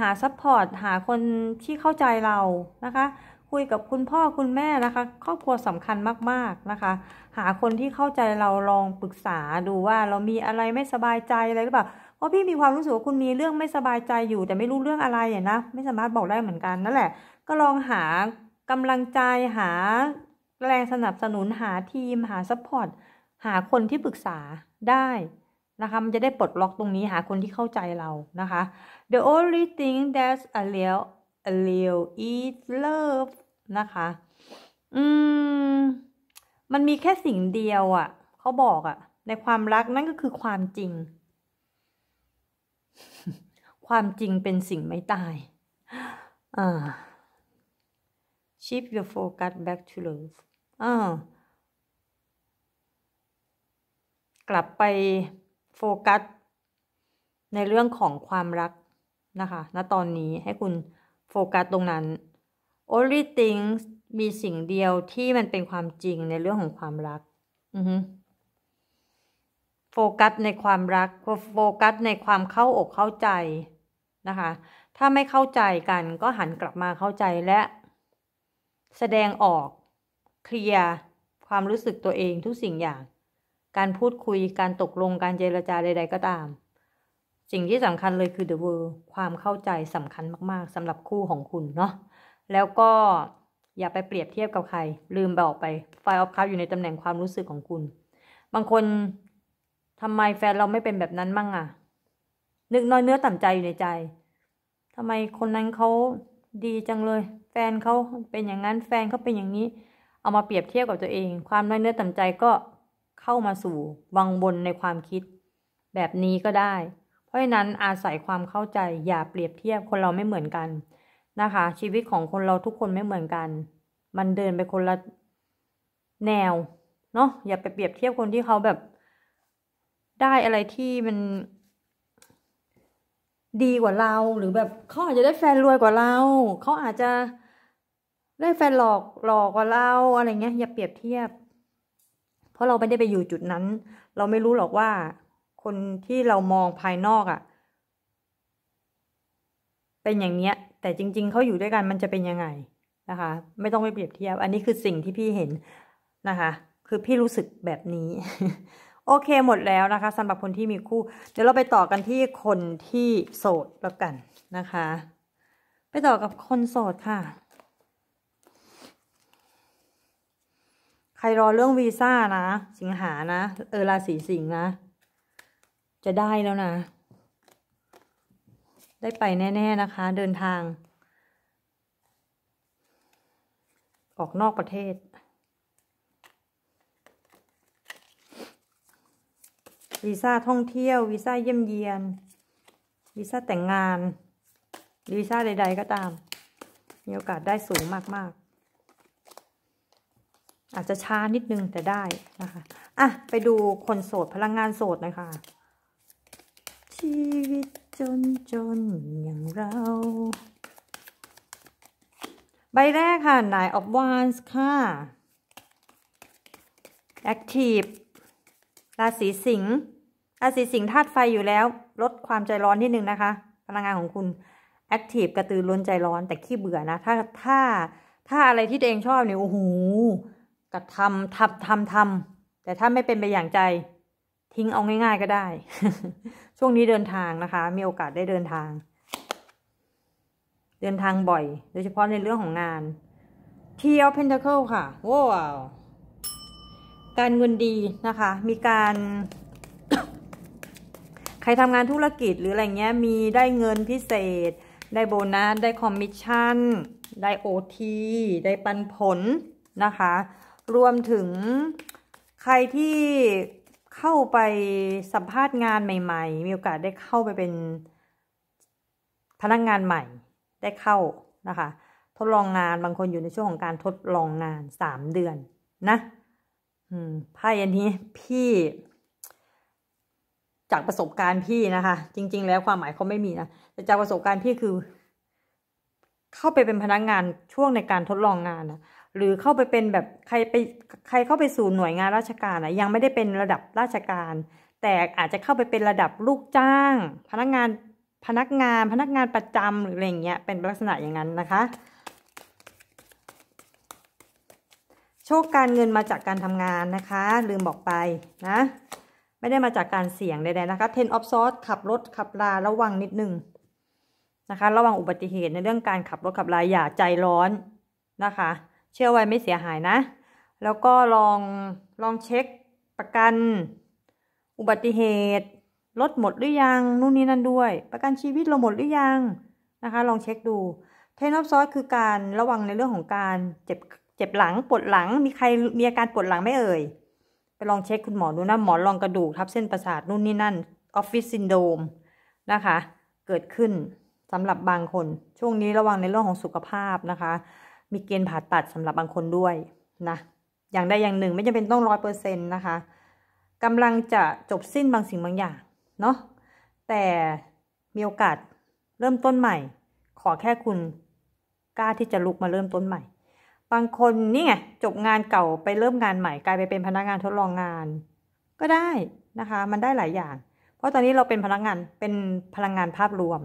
หาซัพพอร์ตหาคนที่เข้าใจเรานะคะ คุยกับคุณพ่อคุณแม่นะคะครอบครัวสำคัญมาก ๆ นะคะหาคนที่เข้าใจเราลองปรึกษาดูว่าเรามีอะไรไม่สบายใจอะไรหรือเปล่าพราพี่มีความรู้สึกว่าคุณมีเรื่องไม่สบายใจอยู่ แต่ไม่รู้เรื่องอะไรอ่นะ ไม่สามารถบอกได้เหมือนกันนั่นแหละ ก็ลองหากำลังใจหาแรงสนับสนุนหาทีมหาซัพพอร์ตหาคนที่ปรึกษาได้ นะคะมันจะได้ปลดล็อกตรงนี้ หาคนที่เข้าใจเรานะคะ the only thing that's a l e a l i t e a l is love นะคะ อืมมันมีแค่สิ่งเดียวอ่ะ เขาบอกอ่ะ ในความรักนั่นก็คือความจริง ความจริงเป็นสิ่งไม่ตายอ่า shift your focus back to love อ่ากลับไปโฟกัสในเรื่องของความรักนะคะ ณตอนนี้ให้คุณโฟกัสตรงนั้น only things มีสิ่งเดียวที่มันเป็นความจริงในเรื่องของความรักออโฟกัสในความรัก โฟกัสในความเข้าอกเข้าใจนะคะ ถ้าไม่เข้าใจกันก็หันกลับมาเข้าใจและแสดงออก เคลียร์ความรู้สึกตัวเองทุกสิ่งอย่าง การพูดคุยการตกลงการเจรจาใด ๆ ก็ตาม สิ่งที่สำคัญเลยคือ the world ความเข้าใจสำคัญมาก ๆสำหรับคู่ของคุณเนาะ แล้วก็อย่าไปเปรียบเทียบกับใคร ลืมบอกไป ไฟออฟคัพอยู่ในตำแหน่งความรู้สึกของคุณ บางคนทำไมแฟนเราไม่เป็นแบบนั้นมั่งอะนึกน้อยเนื้อต่ำใจอยู่ในใจทำไมคนนั้นเขาดีจังเลย แฟนเขาเป็นอย่างนั้น แฟนเขาเป็นอย่างนี้ เอามาเปรียบเทียบกับตัวเอง ความน้อยเนื้อต่ำใจก็เข้ามาสู่วังบนในความคิดแบบนี้ก็ได้ เพราะฉะนั้นอาศัยความเข้าใจ อย่าเปรียบเทียบคนเราไม่เหมือนกันนะคะ ชีวิตของคนเราทุกคนไม่เหมือนกัน มันเดินไปคนละแนวเนาะอย่าไปเปรียบเทียบคนที่เขาแบบ ได้อะไรที่มัน ดีกว่าเราหรือแบบเขาอาจจะได้แฟนรวยกว่าเรา เขาอาจจะได้แฟนหลอกหลอกกว่าเรา อะไรเงี้ย อย่าเปรียบเทียบ เพราะเราไม่ได้ไปอยู่จุดนั้น เราไม่รู้หรอกว่า คนที่เรามองภายนอกอะ่ะเป็นอย่างเนี้ย แต่จริงๆ เขาอยู่ด้วยกันมันจะเป็นยังไงนะคะ ไม่ต้องไปเปรียบเทียบอันนี้คือสิ่งที่พี่เห็นนะคะ คือพี่รู้สึกแบบนี้ โอเคหมดแล้วนะคะสำหรับคนที่มีคู่เดี๋ยวเราไปต่อกันที่คนที่โสดแล้วกันนะคะ ไปต่อกับคนโสดค่ะ ใครรอเรื่องวีซ่านะสิงหานะ เออราศีสิงห์นะ จะได้แล้วนะได้ไปแน่ ๆ นะคะ เดินทาง ออกนอกประเทศ วีซ่าท่องเที่ยว วีซ่าเยี่ยมเยียน วีซ่าแต่งงาน วีซ่าใด ๆก็ตาม มีโอกาสได้สูงมากๆ อาจจะช้านิดนึงแต่ได้นะคะ อ่ะ ไปดูคนโสดพลังงานโสดนะคะ ชีวิตจนจนอย่างเรา ใบแรกค่ะนายออฟวานส์ค่ะแอคทีฟราศีสิงห์ ราศีสิงห์ธาตุไฟอยู่แล้ว ลดความใจร้อนนิดนึงนะคะ พลังงานของคุณแอคทีฟกระตือร้นใจร้อนแต่ขี้เบื่อนะ ถ้า ถ้าถ้าอะไรที่ตัวเองชอบเนี่ยโอ้โหกระทำทำทำทำ แต่ถ้าไม่เป็นไปอย่างใจทิ้งเอาง่ายๆก็ได้ ช่วงนี้เดินทางนะคะ มีโอกาสได้เดินทาง เดินทางบ่อย โดยเฉพาะในเรื่องของงาน เที่ยวเพนทาเคิลค่ะ ว้าว การเงินดีนะคะ มีการ ใครทำงานธุรกิจหรืออะไรเงี้ย มีได้เงินพิเศษ ได้โบนัส ได้คอมมิชชั่น ได้โอทีได้ปันผลนะคะ รวมถึงใครที่เข้าไปสัมภาษณ์งานใหม่ๆ มีโอกาสได้เข้าไปเป็นพนักงงานใหม่ ได้เข้านะคะ ทดลองงาน บางคนอยู่ในช่วงของการทดลองงานสามเดือนนะไพ่อันนี้พี่ จากประสบการณ์พี่นะคะ จริง ๆ แล้วความหมายเขาไม่มีนะ แต่จากประสบการณ์พี่คือ เข้าไปเป็นพนักงงานช่วงในการทดลองงานนะหรือเข้าไปเป็นแบบใครไปใครเข้าไปสู่หน่วยงานราชการอะยังไม่ได้เป็นระดับราชการ แต่อาจจะเข้าไปเป็นระดับลูกจ้าง พนักงานพนักงานพนักงานประจำหรืออะไรเงี้ยเป็นลักษณะอย่างนั้นนะคะ โชคการเงินมาจากการทำงานนะคะลืมบอกไปนะ ไม่ได้มาจากการเสี่ยงใดๆนะคะ ten of s ซ o r ขับรถขับลาระวังนิดนึงนะคะ ระวังอุบัติเหตุในเรื่องการขับรถขับลาอย่าใจร้อนนะคะเชื่อไว้ไม่เสียหายนะ แล้วก็ลองลองเช็คประกันอุบัติเหตุรถหมดหรือยังนู่นนี่นั่นด้วย ประกันชีวิตเราหมดหรือยังนะคะลองเช็คดู เทนอฟซอสคือการระวังในเรื่องของการเจ็บเจ็บหลังปวดหลังมีใครมีอาการปวดหลังไม่เอ่ย ไปลองเช็คคุณหมอดูนะ หมอลรองกระดูกทับเส้นประสาทนู่นนี่นั่นออฟฟิศซินโดมนะคะเกิดขึ้นสำหรับบางคน ช่วงนี้ระวังในเรื่องของสุขภาพนะคะมีเกณฑ์ผ่าตัดสำหรับบางคนด้วยนะอย่างใดอย่างหนึ่งไม่จำเป็นต้องร้อยเปอร์เซ็นต์นะคะกำลังจะจบสิ้นบางสิ่งบางอย่าง เนาะแต่มีโอกาสเริ่มต้นใหม่ ขอแค่คุณกล้าที่จะลุกมาเริ่มต้นใหม่ บางคนนี่ไงจบงานเก่าไปเริ่มงานใหม่ กลายไปเป็นพนักงานทดลองงาน ก็ได้นะคะมันได้หลายอย่าง เพราะตอนนี้เราเป็นพนักงานเป็นพลังงานภาพรวม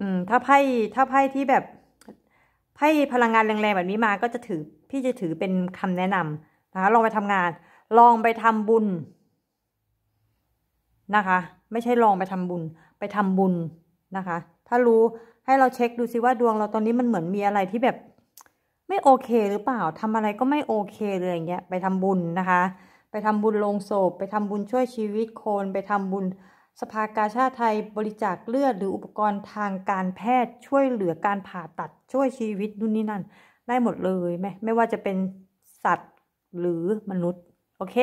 อืม ถ้าไพ่ถ้าไพ่ที่แบบไพ่พลังงานแรงๆแบบนี้มาก็จะถือพี่จะถือเป็นคำแนะนำนะคะลองไปทำงาน ลองไปทำบุญนะคะ ไม่ใช่ลองไปทำบุญ ไปทำบุญนะคะ ถ้ารู้ให้เราเช็คดูซิว่าดวงเราตอนนี้มันเหมือนมีอะไรที่แบบ ไม่โอเคหรือเปล่า ทำอะไรก็ไม่โอเคเลยอย่างเงี้ยไปทำบุญนะคะ ไปทำบุญลงโศพไปทำบุญช่วยชีวิตคนไปทำบุญ สภากาชาติไทยบริจาคเลือดหรืออุปกรณ์ทางการแพทย์ช่วยเหลือการผ่าตัดช่วยชีวิตนู่นนี่นั่นได้หมดเลยไหมไม่ว่าจะเป็นสัตว์หรือมนุษย์ โอเค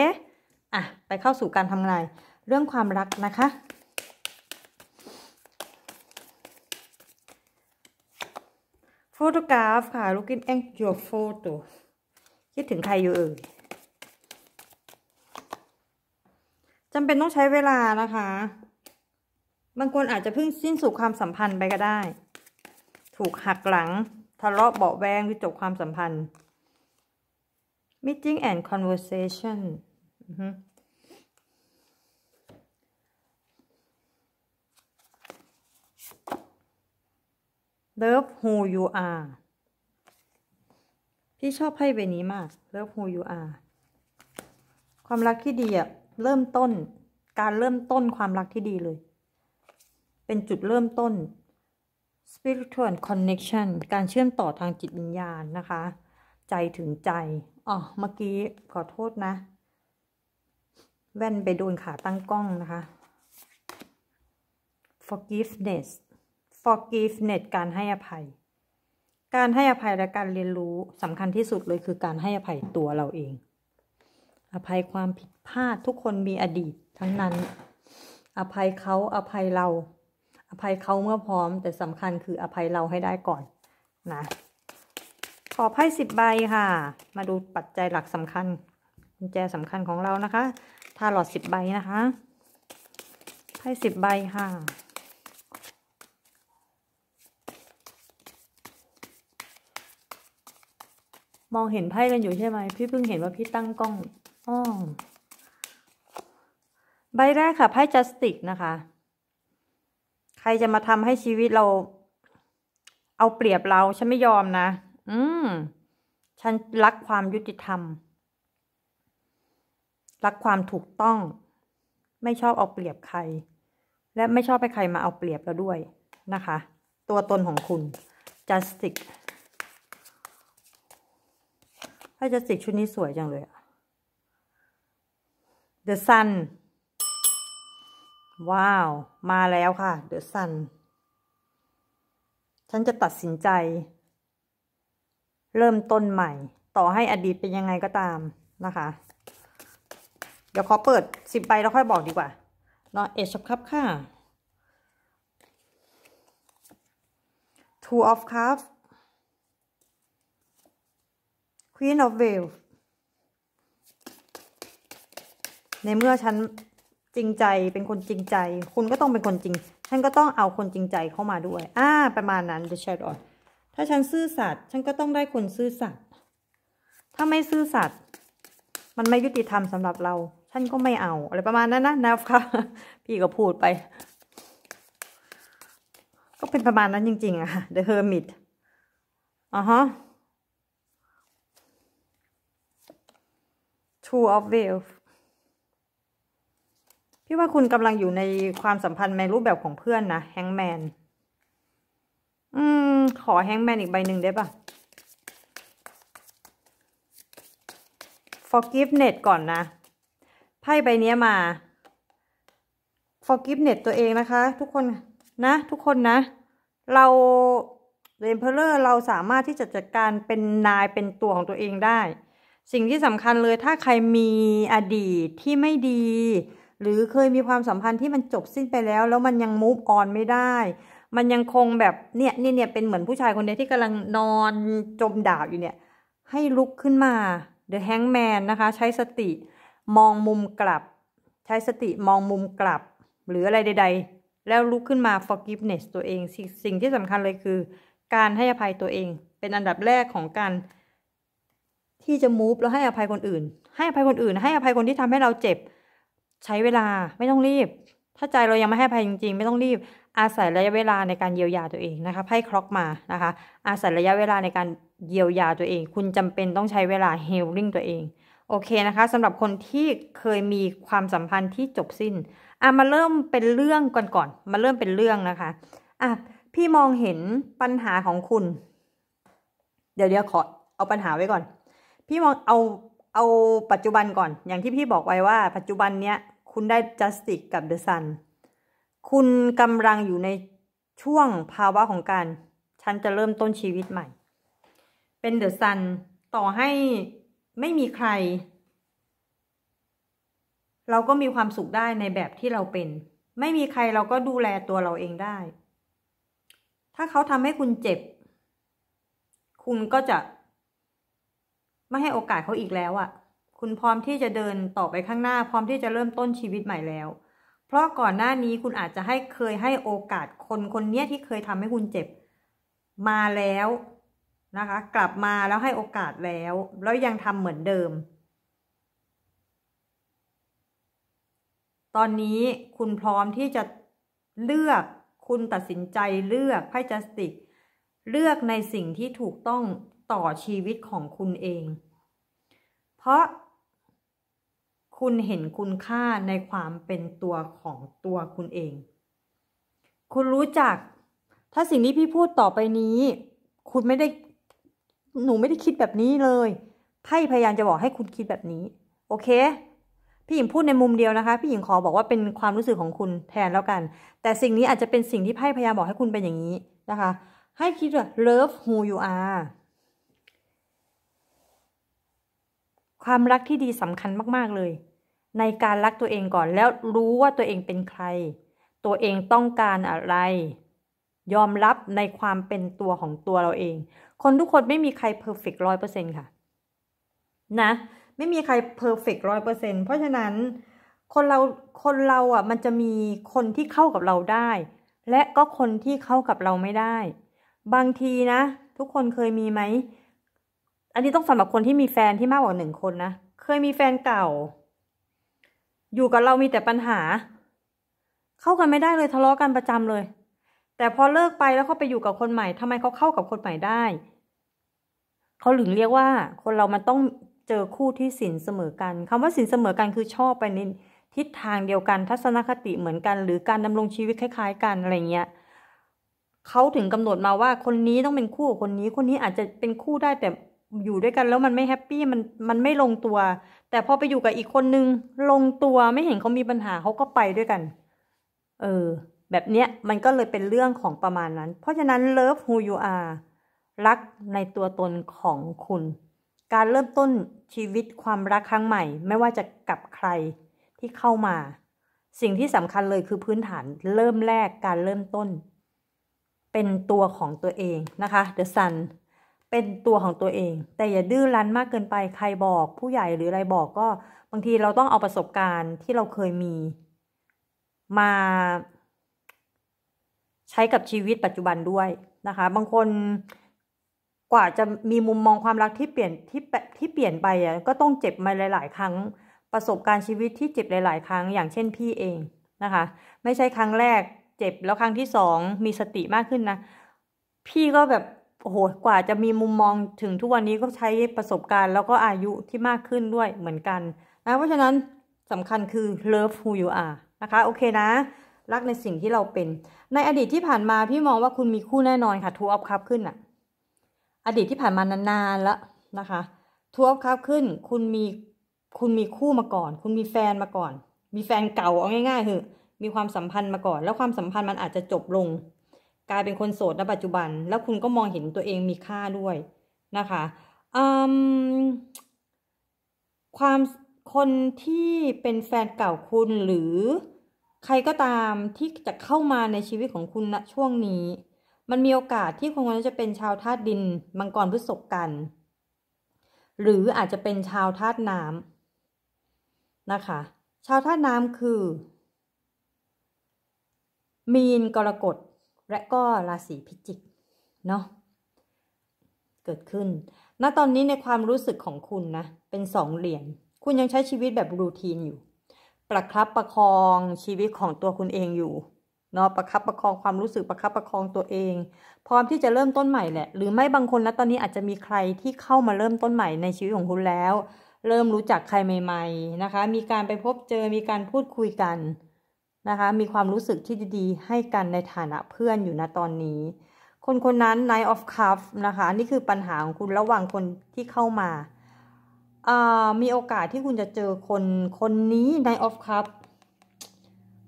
อ่ะไปเข้าสู่การทำงานเรื่องความรักนะคะ โฟโตกราฟค่ะ looking at your photo คิดถึงใครอยู่เอ่ยจำเป็นต้องใช้เวลานะคะ บางคนอาจจะเพิ่งสิ้นสู่ความสัมพันธ์ไปก็ได้ถูกหักหลัง ทะเลาะเบาแวงวิจบความสัมพันธ์ meeting and conversation เลิฟ who you are พี่ชอบไพ่ใบนี้มากเลิฟ who you are ความรักที่ดีอะเริ่มต้น การเริ่มต้นความรักที่ดีเลย เป็นจุดเริ่มต้น spiritual connection การเชื่อมต่อทางจิตวิญญาณนะคะ ใจถึงใจอ๋อเมื่อกี้ขอโทษนะ แว่นไปโดนขาตั้งกล้องนะคะ forgiveness forgiveness การให้อภัย การให้อภัยและการเรียนรู้สำคัญที่สุดเลยคือการให้อภัยตัวเราเอง อภัยความผิดพลาดทุกคนมีอดีตทั้งนั้น อภัยเขาอภัยเราอภัย เขาเมื่อพร้อม แต่สำคัญคืออภัยเราให้ได้ก่อนนะขอไพ่สิบใบค่ะ มาดูปัจจัยหลักสำคัญกุญแจสำคัญของเรานะคะ ทาหลอดสิบใบนะคะไพ่สิบใบค่ะ มองเห็นไพ่กันอยู่ใช่ไหม พี่เพิ่งเห็นว่าพี่ตั้งกล้องอ๋อใบแรกค่ะไพ่จัสติกนะคะใครจะมาทำให้ชีวิตเราเอาเปรียบเรา ฉันไม่ยอมนะ อืม ฉันรักความยุติธรรม รักความถูกต้อง ไม่ชอบเอาเปรียบใคร และไม่ชอบให้ใครมาเอาเปรียบเราด้วยนะคะ ตัวตนของคุณ justice ห้จ justice ชุดนี้สวยจังเลยอะ the sun ว้าว มาแล้วค่ะ เดอะซัน ฉันจะตัดสินใจ เริ่มต้นใหม่ ต่อให้ อดีตเป็นยังไงก็ตามนะคะ เดี๋ยว ขอ เปิดสิบใบแล้วค่อยบอกดีกว่า เนาะ เอชครับค่ะ two of cups queen of w a l e ในเมื่อ ฉันจริงใจเป็นคนจริงใจคุณก็ต้องเป็นคนจริง ฉันก็ต้องเอาคนจริงใจเข้ามาด้วย อ่า ประมาณนั้น The s h a d อถ้าฉันซื่อสัตย์ฉันก็ต้องได้คนซื่อสัตย์ถ้าไม่ซื่อสัตย์มันไม่ยุติธรรมสำหรับเรา ฉันก็ไม่เอาอะไรประมาณนั้นนะนะคบพี่ก็พูดไป ก็เป็นประมาณนั้นจริงๆอะ The Hermit อ่ะฮะ Two of w a e d s ี่ว่าคุณกำลังอยู่ในความสัมพันธ์ในรูปแบบของเพื่อนนะแฮงแมน อืมขอแฮงแมนอีกใบหนึ่งได้ปะ forgiveness ก่อนนะ ไพ่ใบนี้มา forgiveness ตัวเองนะคะ ทุกคนนะ ทุกคนนะ เราเรนเพลเลอร์เราสามารถที่จะจัดการเป็นนายเป็นตัวของตัวเองได้ สิ่งที่สำคัญเลย ถ้าใครมีอดีตที่ไม่ดีหรือเคยมีความสัมพันธ์ที่มันจบสิ้นไปแล้ว แล้วมันยังมูฟออนไม่ได้ มันยังคงแบบเนี่ยนี่เนี่ยเป็นเหมือนผู้ชายคนเดียที่กำลังนอนจมดาวอยู่เนี่ย ให้ลุกขึ้นมา The Hangman นะคะใช้สติมองมุมกลับ ใช้สติมองมุมกลับ หรืออะไรใดๆ แล้วลุกขึ้นมา forgiveness ตัวเองสสิ่งที่สำคัญเลยคือ การให้อภัยตัวเอง เป็นอันดับแรกของการที่จะมูฟแล้วให้อภัยคนอื่นให้อภัยคนอื่นให้อภัยคนที่ทำให้เราเจ็บใช้เวลาไม่ต้องรีบ ถ้าใจเรายังไม่ให้ภัยจริงๆ ไม่ต้องรีบ อาศัยระยะเวลาในการเยียวยาตัวเองนะคะไพ่คล็อกมานะคะ อาศัยระยะเวลาในการเยียวยาตัวเอง คุณจำเป็นต้องใช้เวลาเฮลลิ่งตัวเอง โอเคนะคะสำหรับคนที่เคยมีความสัมพันธ์ที่จบสิ้นอ่ะมาเริ่มเป็นเรื่องก่อนก่อน มาเริ่มเป็นเรื่องนะคะอ่ะพี่มองเห็นปัญหาของคุณ เดี๋ยวเดี๋ยวขอเอาปัญหาไว้ก่อน พี่มองเอาเอาปัจจุบันก่อน อย่างที่พี่บอกไว้ว่าปัจจุบันเนี้ยคุณได้ justice กับ the sun คุณกำลังอยู่ในช่วงภาวะของการ ฉันจะเริ่มต้นชีวิตใหม่ เป็นเดอะซันต่อให้ไม่มีใคร เราก็มีความสุขได้ในแบบที่เราเป็น ไม่มีใครเราก็ดูแลตัวเราเองได้ ถ้าเขาทำให้คุณเจ็บ คุณก็จะ ไม่ให้โอกาสเขาอีกแล้วอะ่ะคุณพร้อมที่จะเดินต่อไปข้างหน้าพร้อมที่จะเริ่มต้นชีวิตใหม่แล้ว เพราะก่อนหน้านี้คุณอาจจะให้เคยให้โอกาสคนคนเนี้ยที่เคยทำให้คุณเจ็บมาแล้วนะคะ กลับมาแล้วให้โอกาสแล้วแล้วยังทำเหมือนเดิม ตอนนี้คุณพร้อมที่จะเลือกคุณตัดสินใจเลือกไพ่จัสติก เลือกในสิ่งที่ถูกต้องต่อชีวิตของคุณเอง เพราะคุณเห็นคุณค่าในความเป็นตัวของตัวคุณเอง คุณรู้จัก ถ้าสิ่งที่พี่พูดต่อไปนี้ คุณไม่ได้ หนูไม่ได้คิดแบบนี้เลย ไพ่พยายามจะบอกให้คุณคิดแบบนี้ โอเค พี่หญิงพูดในมุมเดียวนะคะ พี่หญิงขอบอกว่าเป็นความรู้สึกของคุณแทนแล้วกัน แต่สิ่งนี้อาจจะเป็นสิ่งที่ไพ่พยายามบอกให้คุณเป็นอย่างนี้นะคะ ให้คิดว่า love who you are ความรักที่ดีสำคัญมากๆเลย ในการรักตัวเองก่อนแล้วรู้ว่าตัวเองเป็นใคร ตัวเองต้องการอะไร ยอมรับในความเป็นตัวของตัวเราเอง คนทุกคนไม่มีใครเพอร์เฟกต์ร้อยเปอร์เซ็นต์ค่ะ นะ ไม่มีใครเพอร์เฟกต์ร้อยเปอร์เซ็นต์เพราะฉะนั้นคนเราคนเราอ่ะมันจะมีคนที่เข้ากับเราได้ และก็คนที่เข้ากับเราไม่ได้ บางทีนะ ทุกคนเคยมีไหมอันนี้ต้องสำหรับคนที่มีแฟนที่มากกว่าหนึ่งคนนะ เคยมีแฟนเก่า อยู่กับเรามีแต่ปัญหา เข้ากันไม่ได้เลยทะเลาะกันประจำเลย แต่พอเลิกไปแล้วเขาไปอยู่กับคนใหม่ ทำไมเขาเข้ากับคนใหม่ได้ เขาถึงเรียกว่า คนเรามันต้องเจอคู่ที่สินเสมอกัน คำว่าสินเสมอกันคือชอบไปในทิศทางเดียวกัน ทัศนคติเหมือนกัน หรือการดำรงชีวิตคล้ายๆกันอะไรเงี้ยเขาถึงกำหนดมาว่า คนนี้ต้องเป็นคู่กับคนนี้ คนนี้อาจจะเป็นคู่ได้แต่อยู่ด้วยกันแล้วมันไม่แฮปปี้ มันมันไม่ลงตัว แต่พอไปอยู่กับอีกคนนึงลงตัวไม่เห็นเขามีปัญหา เขาก็ไปด้วยกัน เออ แบบเนี้ยมันก็เลยเป็นเรื่องของประมาณนั้น เพราะฉะนั้น love who you are รักในตัวตนของคุณ การเริ่มต้นชีวิตความรักครั้งใหม่ ไม่ว่าจะกับใครที่เข้ามา สิ่งที่สำคัญเลยคือพื้นฐาน เริ่มแรกการเริ่มต้น เป็นตัวของตัวเองนะคะ The Sun เป็นตัวของตัวเอง แต่อย่าดื้อรั้นมากเกินไปใครบอกผู้ใหญ่หรืออะไรบอกก็ บางทีเราต้องเอาประสบการณ์ที่เราเคยมีมาใช้กับชีวิตปัจจุบันด้วยนะคะบางคนกว่าจะมีมุมมองความรักที่เปลี่ยนที่ที่เปลี่ยนไปอ่ะก็ต้องเจ็บมาหลาย ๆ ครั้งประสบการณ์ชีวิตที่เจ็บหลาย ๆครั้งอย่างเช่นพี่เองนะคะ ไม่ใช่ครั้งแรกเจ็บแล้วครั้งที่สองมีสติมากขึ้นนะ พี่ก็แบบโอ้โห กว่าจะมีมุมมองถึงทุกวันนี้ก็ใช้ประสบการณ์แล้วก็อายุที่มากขึ้นด้วยเหมือนกันนะเพราะฉะนั้นสำคัญคือ love who you are นะคะโอเคนะ รักในสิ่งที่เราเป็น ในอดีตที่ผ่านมาพี่มองว่าคุณมีคู่แน่นอนค่ะทัวร์อัพคับขึ้นอะอดีตที่ผ่านมานานๆแล้วนะคะทัวร์อัพคับขึ้นคุณมีคุณมีคู่มาก่อน คุณมีแฟนมาก่อน มีแฟนเก่าเอาง่ายๆคือมีความสัมพันธ์มาก่อน แล้วความสัมพันธ์มันอาจจะจบลงกลายเป็นคนโสดในปัจจุบัน แล้วคุณก็มองเห็นตัวเองมีค่าด้วยนะคะ ความคนที่เป็นแฟนเก่าคุณหรือใครก็ตามที่จะเข้ามาในชีวิตของคุณณช่วงนี้ มันมีโอกาสที่คนคนนั้นจะเป็นชาวธาตุดินมังกรพฤษภกัน หรืออาจจะเป็นชาวธาตุน้ำนะคะ ชาวธาตุน้ำคือ มีนกรกฎและก็ราศีพิจิกเนาะเกิดขึ้น ณตอนนี้ในความรู้สึกของคุณนะเป็นสองเหรียญคุณยังใช้ชีวิตแบบรูทีนอยู่ ประครับประคองชีวิตของตัวคุณเองอยู่เนาะประครับประคองความรู้สึกประครับประคองตัวเอง พร้อมที่จะเริ่มต้นใหม่แหละหรือไม่บางคนณตอนนี้อาจจะมีใครที่เข้ามาเริ่มต้นใหม่ในชีวิตของคุณแล้ว เริ่มรู้จักใครใหม่ ๆนะคะ มีการไปพบเจอมีการพูดคุยกันนะคะมีความรู้สึกที่ดีๆให้กันในฐานะเพื่อนอยู่นตอนนี้ คนคนนั้น n i h t of Cups นะคะนี่คือปัญหาของคุณระหว่างคนที่เข้ามาามีโอกาสที่คุณจะเจอคนคนนี้ n i h t of Cups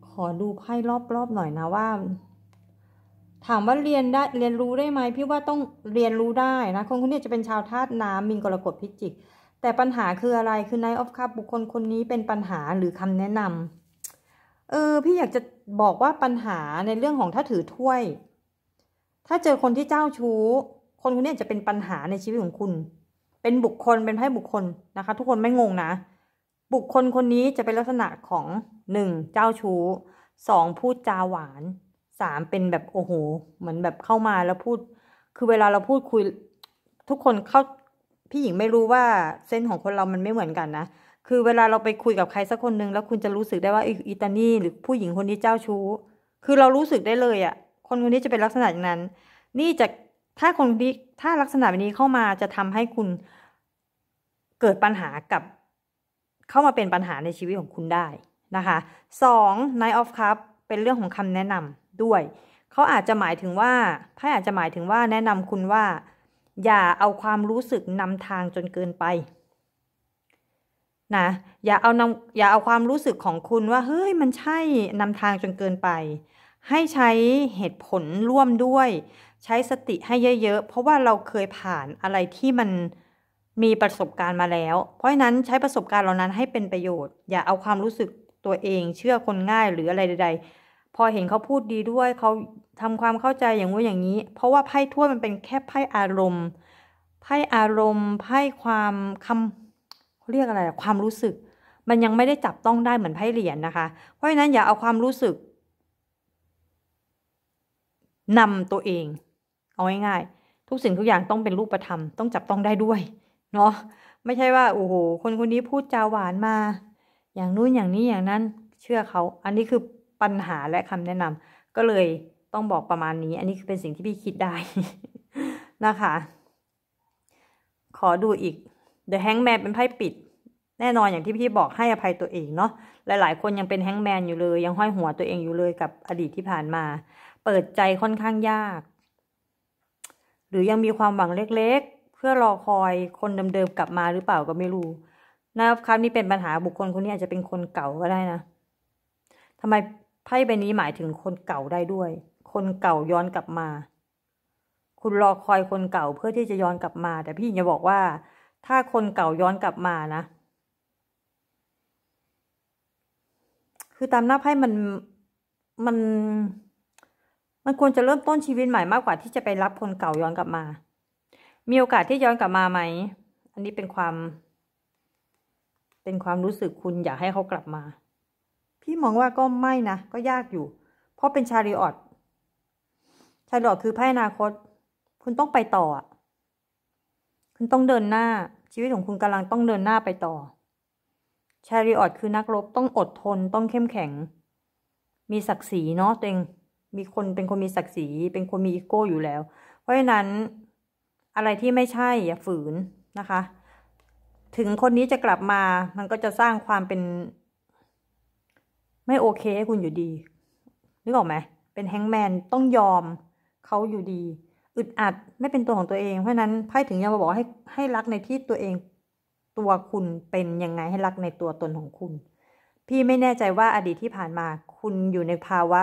ขอดูไพ่รอบๆหน่อยนะว่า ถามว่าเรียนได้เรียนรู้ได้ไหมพี่ว่าต้องเรียนรู้ได้นะ คนคนนี้จะเป็นชาวธาตุน้ำมินกรกฎพิจิก แต่ปัญหาคืออะไรคือ n i h t of Cups บุคคลคนนี้เป็นปัญหาหรือคำแนะนำเออ พี่อยากจะบอกว่าปัญหาในเรื่องของถ้าถือถ้วย ถ้าเจอคนที่เจ้าชู้ คนคนนี้จะเป็นปัญหาในชีวิตของคุณ เป็นบุคคลเป็นไพ่บุคคลนะคะ ทุกคนไม่งงนะบุคคลคนนี้จะเป็นลักษณะของหนึ่งเจ้าชู้สองพูดจาหวานสามเป็นแบบโอ้โหเหมือนแบบเข้ามาแล้วพูด คือเวลาเราพูดคุย ทุกคนเข้าพี่หญิงไม่รู้ว่าเส้นของคนเรามันไม่เหมือนกันนะคือเวลาเราไปคุยกับใครสักคนหนึ่งแล้วคุณจะรู้สึกได้ว่าอิตานี่หรือผู้หญิงคนนี้เจ้าชู้ คือเรารู้สึกได้เลยอะ่ะ คนคนนี้จะเป็นลักษณะอย่างนั้น นี่จะถ้าคนนี้ถ้าลักษณะแบบนี้เข้ามาจะทำให้คุณเกิดปัญหากับ เข้ามาเป็นปัญหาในชีวิตของคุณได้นะคะสอง Night of คัพเป็นเรื่องของคำแนะนำด้วย เขาอาจจะหมายถึงว่าไพ่อาจจะหมายถึงว่าแนะนำคุณว่า อย่าเอาความรู้สึกนำทางจนเกินไปนะอย่าเอานำอย่าเอาความรู้สึกของคุณว่าเฮ้ย มันใช่นำทางจนเกินไป ให้ใช้เหตุผลร่วมด้วย ใช้สติให้เยอะๆเพราะว่าเราเคยผ่านอะไรที่มันมีประสบการณ์มาแล้ว เพราะฉะนั้นใช้ประสบการณ์เหล่านั้นให้เป็นประโยชน์ อย่าเอาความรู้สึกตัวเอง เชื่อคนง่ายหรืออะไรใดๆพอเห็นเขาพูดดีด้วย เขาทำความเข้าใจอย่างว่าอย่างนี้ เพราะว่าไพ่ทั่วมันเป็นแค่ไพ่อารมณ์ไพ่อารมณ์ไพ่ความคำเรียกอะไรความรู้สึก มันยังไม่ได้จับต้องได้เหมือนไพ่เหรียญนะคะ เพราะฉะนั้นอย่าเอาความรู้สึกนำตัวเอง เอาง่ายๆทุกสิ่งทุกอย่างต้องเป็นรูปธรรมต้องจับต้องได้ด้วยเนาะไม่ใช่ว่าโอ้โหคนคนนี้พูดจาหวานมา อย่างนู้นอย่างนี้อย่างนั้น เชื่อเขาอันนี้คือปัญหาและคำแนะนำ ก็เลยต้องบอกประมาณนี้ อันนี้คือเป็นสิ่งที่พี่คิดได้นะคะ ขอดูอีกเดอะแฮงแมนเป็นไพ่ปิด แน่นอนอย่างที่พี่บอกให้อภัยตัวเองเนาะ หลายๆ คนยังเป็นแฮงแมนอยู่เลย ยังห้อยหัวตัวเองอยู่เลยกับอดีตที่ผ่านมา เปิดใจค่อนข้างยาก หรือยังมีความหวังเล็กๆ เพื่อรอคอยคนเดิมๆกลับมาหรือเปล่าก็ไม่รู้นะครับครา้นี้เป็นปัญหาบุคคลคนนี้อาจจะเป็นคนเก่าก็ได้นะทำไมไพ่ใบนี้หมายถึงคนเก่าได้ด้วย คนเก่าย้อนกลับมา คุณรอคอยคนเก่าเพื่อที่จะย้อนกลับมา แต่พี่จะบอกว่าถ้าคนเก่าย้อนกลับมานะ คือตามหน้าไพ่มัน มัน มันควรจะเริ่มต้นชีวิตใหม่มากกว่า ที่จะไปรับคนเก่าย้อนกลับมา มีโอกาสที่ย้อนกลับมาไหม อันนี้เป็นความ เป็นความรู้สึกคุณอยากให้เขากลับมา พี่มองว่าก็ไม่นะ ก็ยากอยู่ เพราะเป็นชาริออตชาริออตคือไพ่อนาคต คุณต้องไปต่ออะคุณต้องเดินหน้าชีวิตของคุณกำลังต้องเดินหน้าไปต่อชาริออตคือนักรบต้องอดทนต้องเข้มแข็ง มีศักดิ์ศรีเนาะตัวเองมีคนเป็นคนมีศักดิ์ศรี เป็นคนมีอีโก้อยู่แล้ว เพราะฉะนั้นอะไรที่ไม่ใช่อย่าฝืนนะคะ ถึงคนนี้จะกลับมา มันก็จะสร้างความเป็น ไม่โอเคให้คุณอยู่ดี นึกออกไหมเป็นแฮงแมนต้องยอมเขาอยู่ดีอึดอัด ไม่เป็นตัวของตัวเอง เพราะนั้นไพ่ถึงยังมาบอกให้ให้รักในที่ตัวเองตัวคุณเป็นยังไงให้รักในตัวตนของคุณ พี่ไม่แน่ใจว่าอดีตที่ผ่านมาคุณอยู่ในภาวะ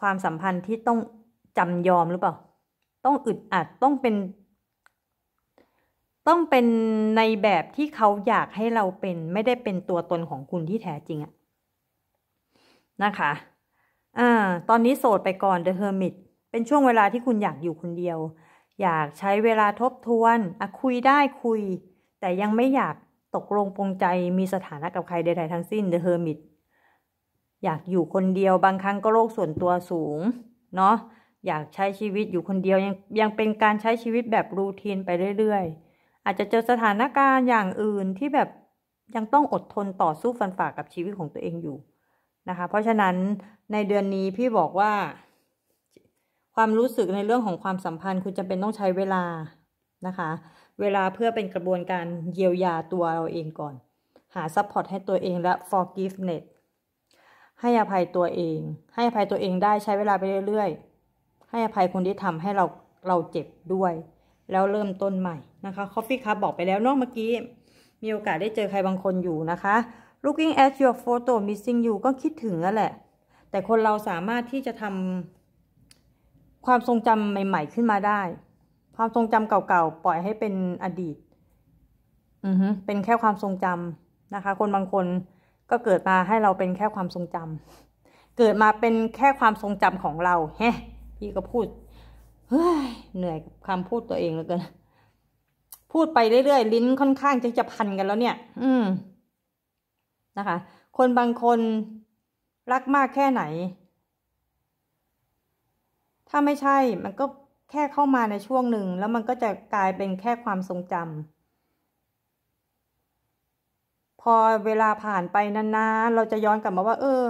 ความสัมพันธ์ที่ต้องจำยอมหรือเปล่า ต้องอึดอัดต้องเป็นต้องเป็นในแบบที่เขาอยากให้เราเป็นไม่ได้เป็นตัวตนของคุณที่แท้จริงอะนะคะอ่าตอนนี้โสดไปก่อน The Hermit เป็น ช่วง เวลาที่คุณอยากอยู่ คน เดียว อยากใช้เวลาทบทวนอะคุยได้คุย แต่ยังไม่อยากตกลงปรงใจ มีสถานะกับ ใคร ใดๆทั้งสิ้น The Hermit อยากอยู่คนเดียว บางครั้งก็ โลก ส่วนตัวสูง เนาะอยากใช้ชีวิตอยู่คนเดียว ยัง ยังเป็นการใช้ชีวิตแบบรูทีนไปเรื่อยๆ อาจจะเจอสถานการณ์อย่างอื่นที่แบบยังต้องอดทนต่อสู้ฟันฝ่ากับชีวิตของตัวเองอยู่นะคะ เพราะฉะนั้นในเดือนนี้พี่บอกว่าความรู้สึกในเรื่องของความสัมพันธ์คุณจะเป็นต้องใช้เวลานะคะ เวลาเพื่อเป็นกระบวนการเยียวยาตัวเราเองก่อน หาซัพพอร์ตให้ตัวเองและ forgiveness ให้อภัยตัวเอง ให้อภัยตัวเองได้ใช้เวลาไปเรื่อย ๆ ให้อภัยคนที่ทำให้เราเราเจ็บด้วย แล้วเริ่มต้นใหม่นะคะคอฟฟี่ครับบอกไปแล้วนอกเมื่อกี้ มีโอกาสได้เจอใครบางคนอยู่นะคะ looking at your photo missing you ก็คิดถึงนั่นแหละ แต่คนเราสามารถที่จะทำความทรงจำใหม่ๆ ขึ้นมาได้ ความทรงจำเก่าๆ ปล่อยให้เป็นอดีต อือฮึเป็นแค่ความทรงจำนะคะ คนบางคนก็เกิดมาให้เราเป็นแค่ความทรงจำ เกิดมาเป็นแค่ความทรงจำของเราแฮะพี่ก็พูด เหนื่อยกับคำพูดตัวเองเหลือเกินพูดไปเรื่อยๆลิ้นค่อนข้างจะจะพันกันแล้ว เนี่ยอืมนะคะ คนบางคนรักมากแค่ไหนถ้าไม่ใช่ มันก็แค่เข้ามาในช่วงหนึ่ง แล้วมันก็จะกลายเป็นแค่ความทรงจำพอเวลาผ่านไปนานๆ เราจะย้อนกลับมาว่า เออ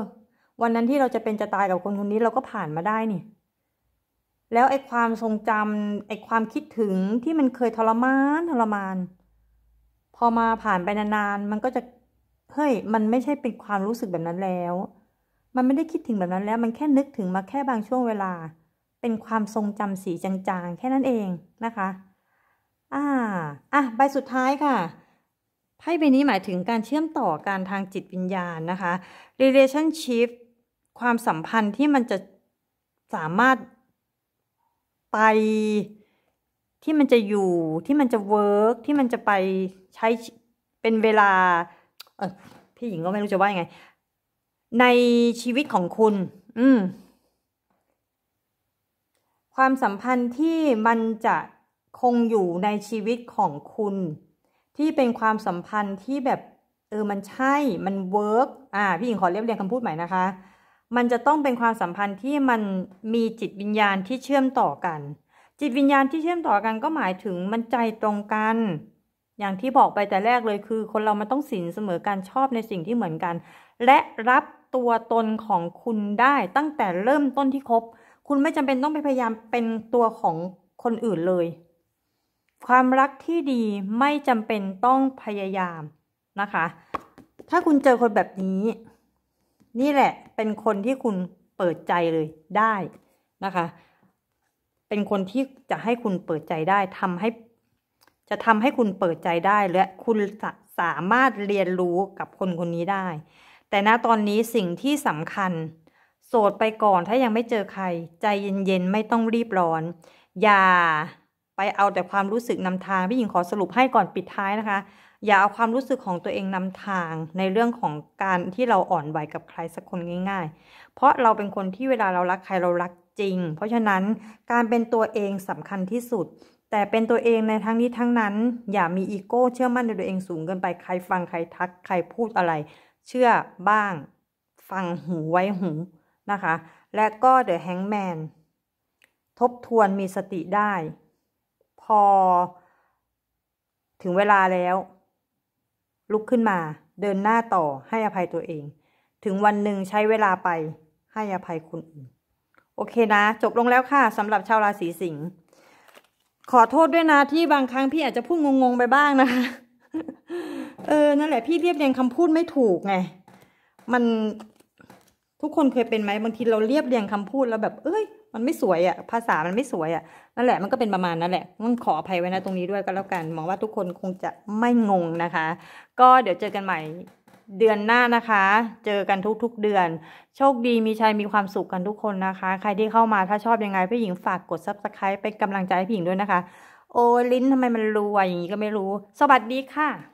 วันนั้นที่เราจะเป็นจะตายกับคนคนนี้ เราก็ผ่านมาได้นี่ แล้วไอ้ความทรงจำไอ้ความคิดถึงที่มันเคยทรมาน ทรมาน พอมาผ่านไปนานๆ มันก็จะ เฮ้ย มันไม่ใช่เป็นความรู้สึกแบบนั้นแล้ว มันไม่ได้คิดถึงแบบนั้นแล้ว มันแค่นึกถึงมาแค่บางช่วงเวลาเป็นความทรงจำสีจางๆ แค่นั้นเองนะคะ อ่า อ่ะ ใบสุดท้ายค่ะ ไพ่ใบนี้หมายถึงการเชื่อมต่อการทางจิตวิญญาณนะคะ relationship ความสัมพันธ์ที่มันจะสามารถไปที่มันจะอยู่ที่มันจะเวิร์กที่มันจะไปใช้เป็นเวลา เออพี่หญิงก็ไม่รู้จะว่ายังไง ในชีวิตของคุณ อืมความสัมพันธ์ที่มันจะคงอยู่ในชีวิตของคุณ ที่เป็นความสัมพันธ์ที่แบบเออมันใช่มันเวิร์กอ่าพี่หญิงขอเรียบเรียงคำพูดใหม่นะคะ มันจะต้องเป็นความสัมพันธ์ที่มันมีจิตวิญญาณที่เชื่อมต่อกัน จิตวิญญาณที่เชื่อมต่อกันก็หมายถึงมันใจตรงกัน อย่างที่บอกไปแต่แรกเลยคือ คนเรามันต้องสินเสมอการชอบในสิ่งที่เหมือนกัน และรับตัวตนของคุณได้ตั้งแต่เริ่มต้นที่คบคุณไม่จำเป็นต้องไปพยายามเป็นตัวของคนอื่นเลย ความรักที่ดีไม่จำเป็นต้องพยายามนะคะ ถ้าคุณเจอคนแบบนี้ นี่แหละเป็นคนที่คุณเปิดใจเลยได้นะคะ เป็นคนที่จะให้คุณเปิดใจได้ทำให้จะทำให้คุณเปิดใจได้ และคุณสสามารถเรียนรู้กับคนคนนี้ได้ แต่ณตอนนี้สิ่งที่สำคัญโสดไปก่อนถ้ายังไม่เจอใครใจเย็น ๆ ไม่ต้องรีบร้อน อย่าไปเอาแต่ความรู้สึกนำทาง พี่หญิงขอสรุปให้ก่อนปิดท้ายนะคะ อย่าเอาความรู้สึกของตัวเองนำทางในเรื่องของการที่เราอ่อนไหวกับใครสักคนง่ายๆ เพราะเราเป็นคนที่เวลาเรารักใครเรารักจริง เพราะฉะนั้นการเป็นตัวเองสำคัญที่สุด แต่เป็นตัวเองในทั้งนี้ทั้งนั้น อย่ามีอีโก้เชื่อมั่นในตัวเองสูงเกินไปใครฟังใครทักใครพูดอะไร เชื่อบ้างฟังหูไว้หูนะคะและก็เดอะแฮงแมนทบทวนมีสติได้ พอ ถึงเวลาแล้ว ลุกขึ้นมา เดินหน้าต่อให้อภัยตัวเอง ถึงวันหนึ่งใช้เวลาไป ให้อภัยคนอื่น โอเคนะ จบลงแล้วค่ะสำหรับชาวราศีสิงห์ขอโทษด้วยนะ ที่บางครั้งพี่อาจจะพูดงงๆไปบ้างนะคะเออ นั่นแหละพี่เรียบเรียงคำพูดไม่ถูกไง มันทุกคนเคยเป็นไหมบางทีเราเรียบเรียงคำพูดแล้วแบบเอ้ย มันไม่สวยอะ่ะภาษามันไม่สวยอะ่ะนั่นแหละมันก็เป็นประมาณนั่นแหละต้องขออภัยไว้นะตรงนี้ด้วยก็แล้วกันมองว่าทุกคนคงจะไม่งงนะคะ ก็เดี๋ยวเจอกันใหม่เดือนหน้านะคะ เจอกันทุกๆ เดือน โชคดีมีชัยมีความสุขกันทุกคนนะคะ ใครที่เข้ามาถ้าชอบยังไงพี่หญิงฝากกดซับสไครป์เป็นกำลังใจให้พี่หญิงด้วยนะคะ โอ้ลิ้นทำไมมันรัวอย่างนี้ก็ไม่รู้สวัสดีค่ะ